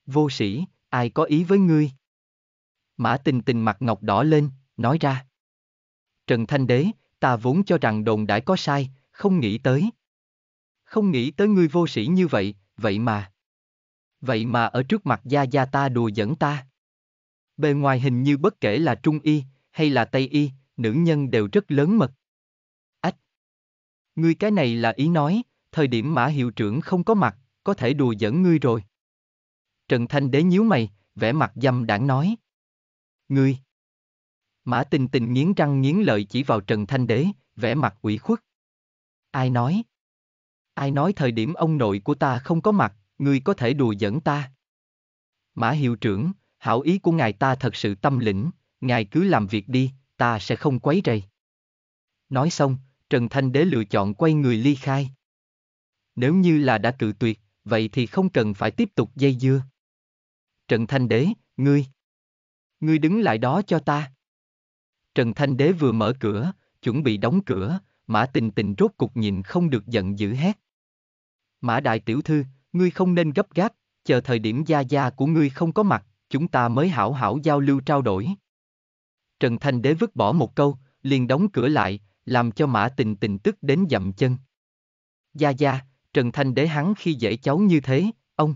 Vô sĩ, ai có ý với ngươi? Mã tình tình mặt ngọc đỏ lên, nói ra. Trần Thanh Đế, ta vốn cho rằng đồn đãi có sai, không nghĩ tới. Không nghĩ tới ngươi vô sĩ như vậy, vậy mà. Vậy mà ở trước mặt gia gia ta đùa dẫn ta. Bề ngoài hình như bất kể là Trung Y, hay là Tây Y, nữ nhân đều rất lớn mật. Ách! Ngươi cái này là ý nói, thời điểm mã hiệu trưởng không có mặt, có thể đùa dẫn ngươi rồi. Trần Thanh Đế nhíu mày, vẻ mặt dâm đảng nói. Ngươi! Mã tình tình nghiến răng nghiến lợi chỉ vào Trần Thanh Đế, vẻ mặt ủy khuất. Ai nói? Ai nói thời điểm ông nội của ta không có mặt, ngươi có thể đùa dẫn ta? Mã hiệu trưởng, hảo ý của ngài ta thật sự tâm lĩnh, ngài cứ làm việc đi, ta sẽ không quấy rầy. Nói xong, Trần Thanh Đế lựa chọn quay người ly khai. Nếu như là đã cự tuyệt, vậy thì không cần phải tiếp tục dây dưa. Trần Thanh Đế, ngươi. Ngươi đứng lại đó cho ta. Trần Thanh Đế vừa mở cửa, chuẩn bị đóng cửa, Mã Tình Tình rốt cục nhìn không được giận dữ hét. Mã Đại Tiểu Thư, ngươi không nên gấp gáp, chờ thời điểm gia gia của ngươi không có mặt, chúng ta mới hảo hảo giao lưu trao đổi. Trần Thanh Đế vứt bỏ một câu, liền đóng cửa lại, làm cho Mã Tình Tình tức đến dậm chân. Gia Gia, Trần Thanh Đế hắn khi dễ cháu như thế, ông.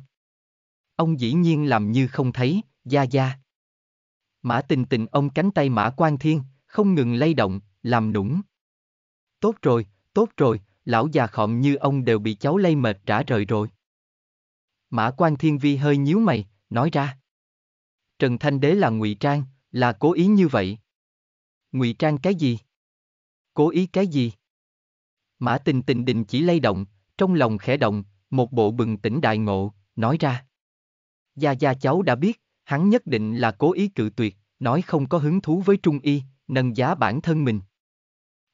Ông dĩ nhiên làm như không thấy, gia gia. Mã tình tình ông cánh tay mã quan thiên, không ngừng lay động, làm nũng. Tốt rồi, tốt rồi, lão già khọm như ông đều bị cháu lay mệt trả rời rồi. Mã quan thiên vi hơi nhíu mày, nói ra. Trần Thanh Đế là ngụy trang, là cố ý như vậy. Ngụy trang cái gì? Cố ý cái gì? Mã tình tình đình chỉ lay động, trong lòng khẽ động, một bộ bừng tỉnh đại ngộ, nói ra. Gia Gia cháu đã biết, hắn nhất định là cố ý cự tuyệt, nói không có hứng thú với Trung Y, nâng giá bản thân mình.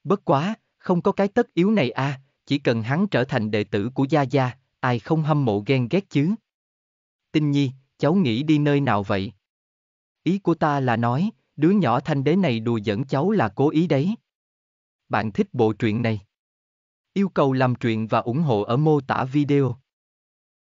Bất quá, không có cái tất yếu này a, à, chỉ cần hắn trở thành đệ tử của Gia Gia, ai không hâm mộ ghen ghét chứ. Tinh Nhi, cháu nghĩ đi nơi nào vậy? Ý của ta là nói, đứa nhỏ thanh đế này đùa dẫn cháu là cố ý đấy. Bạn thích bộ truyện này? Yêu cầu làm truyện và ủng hộ ở mô tả video.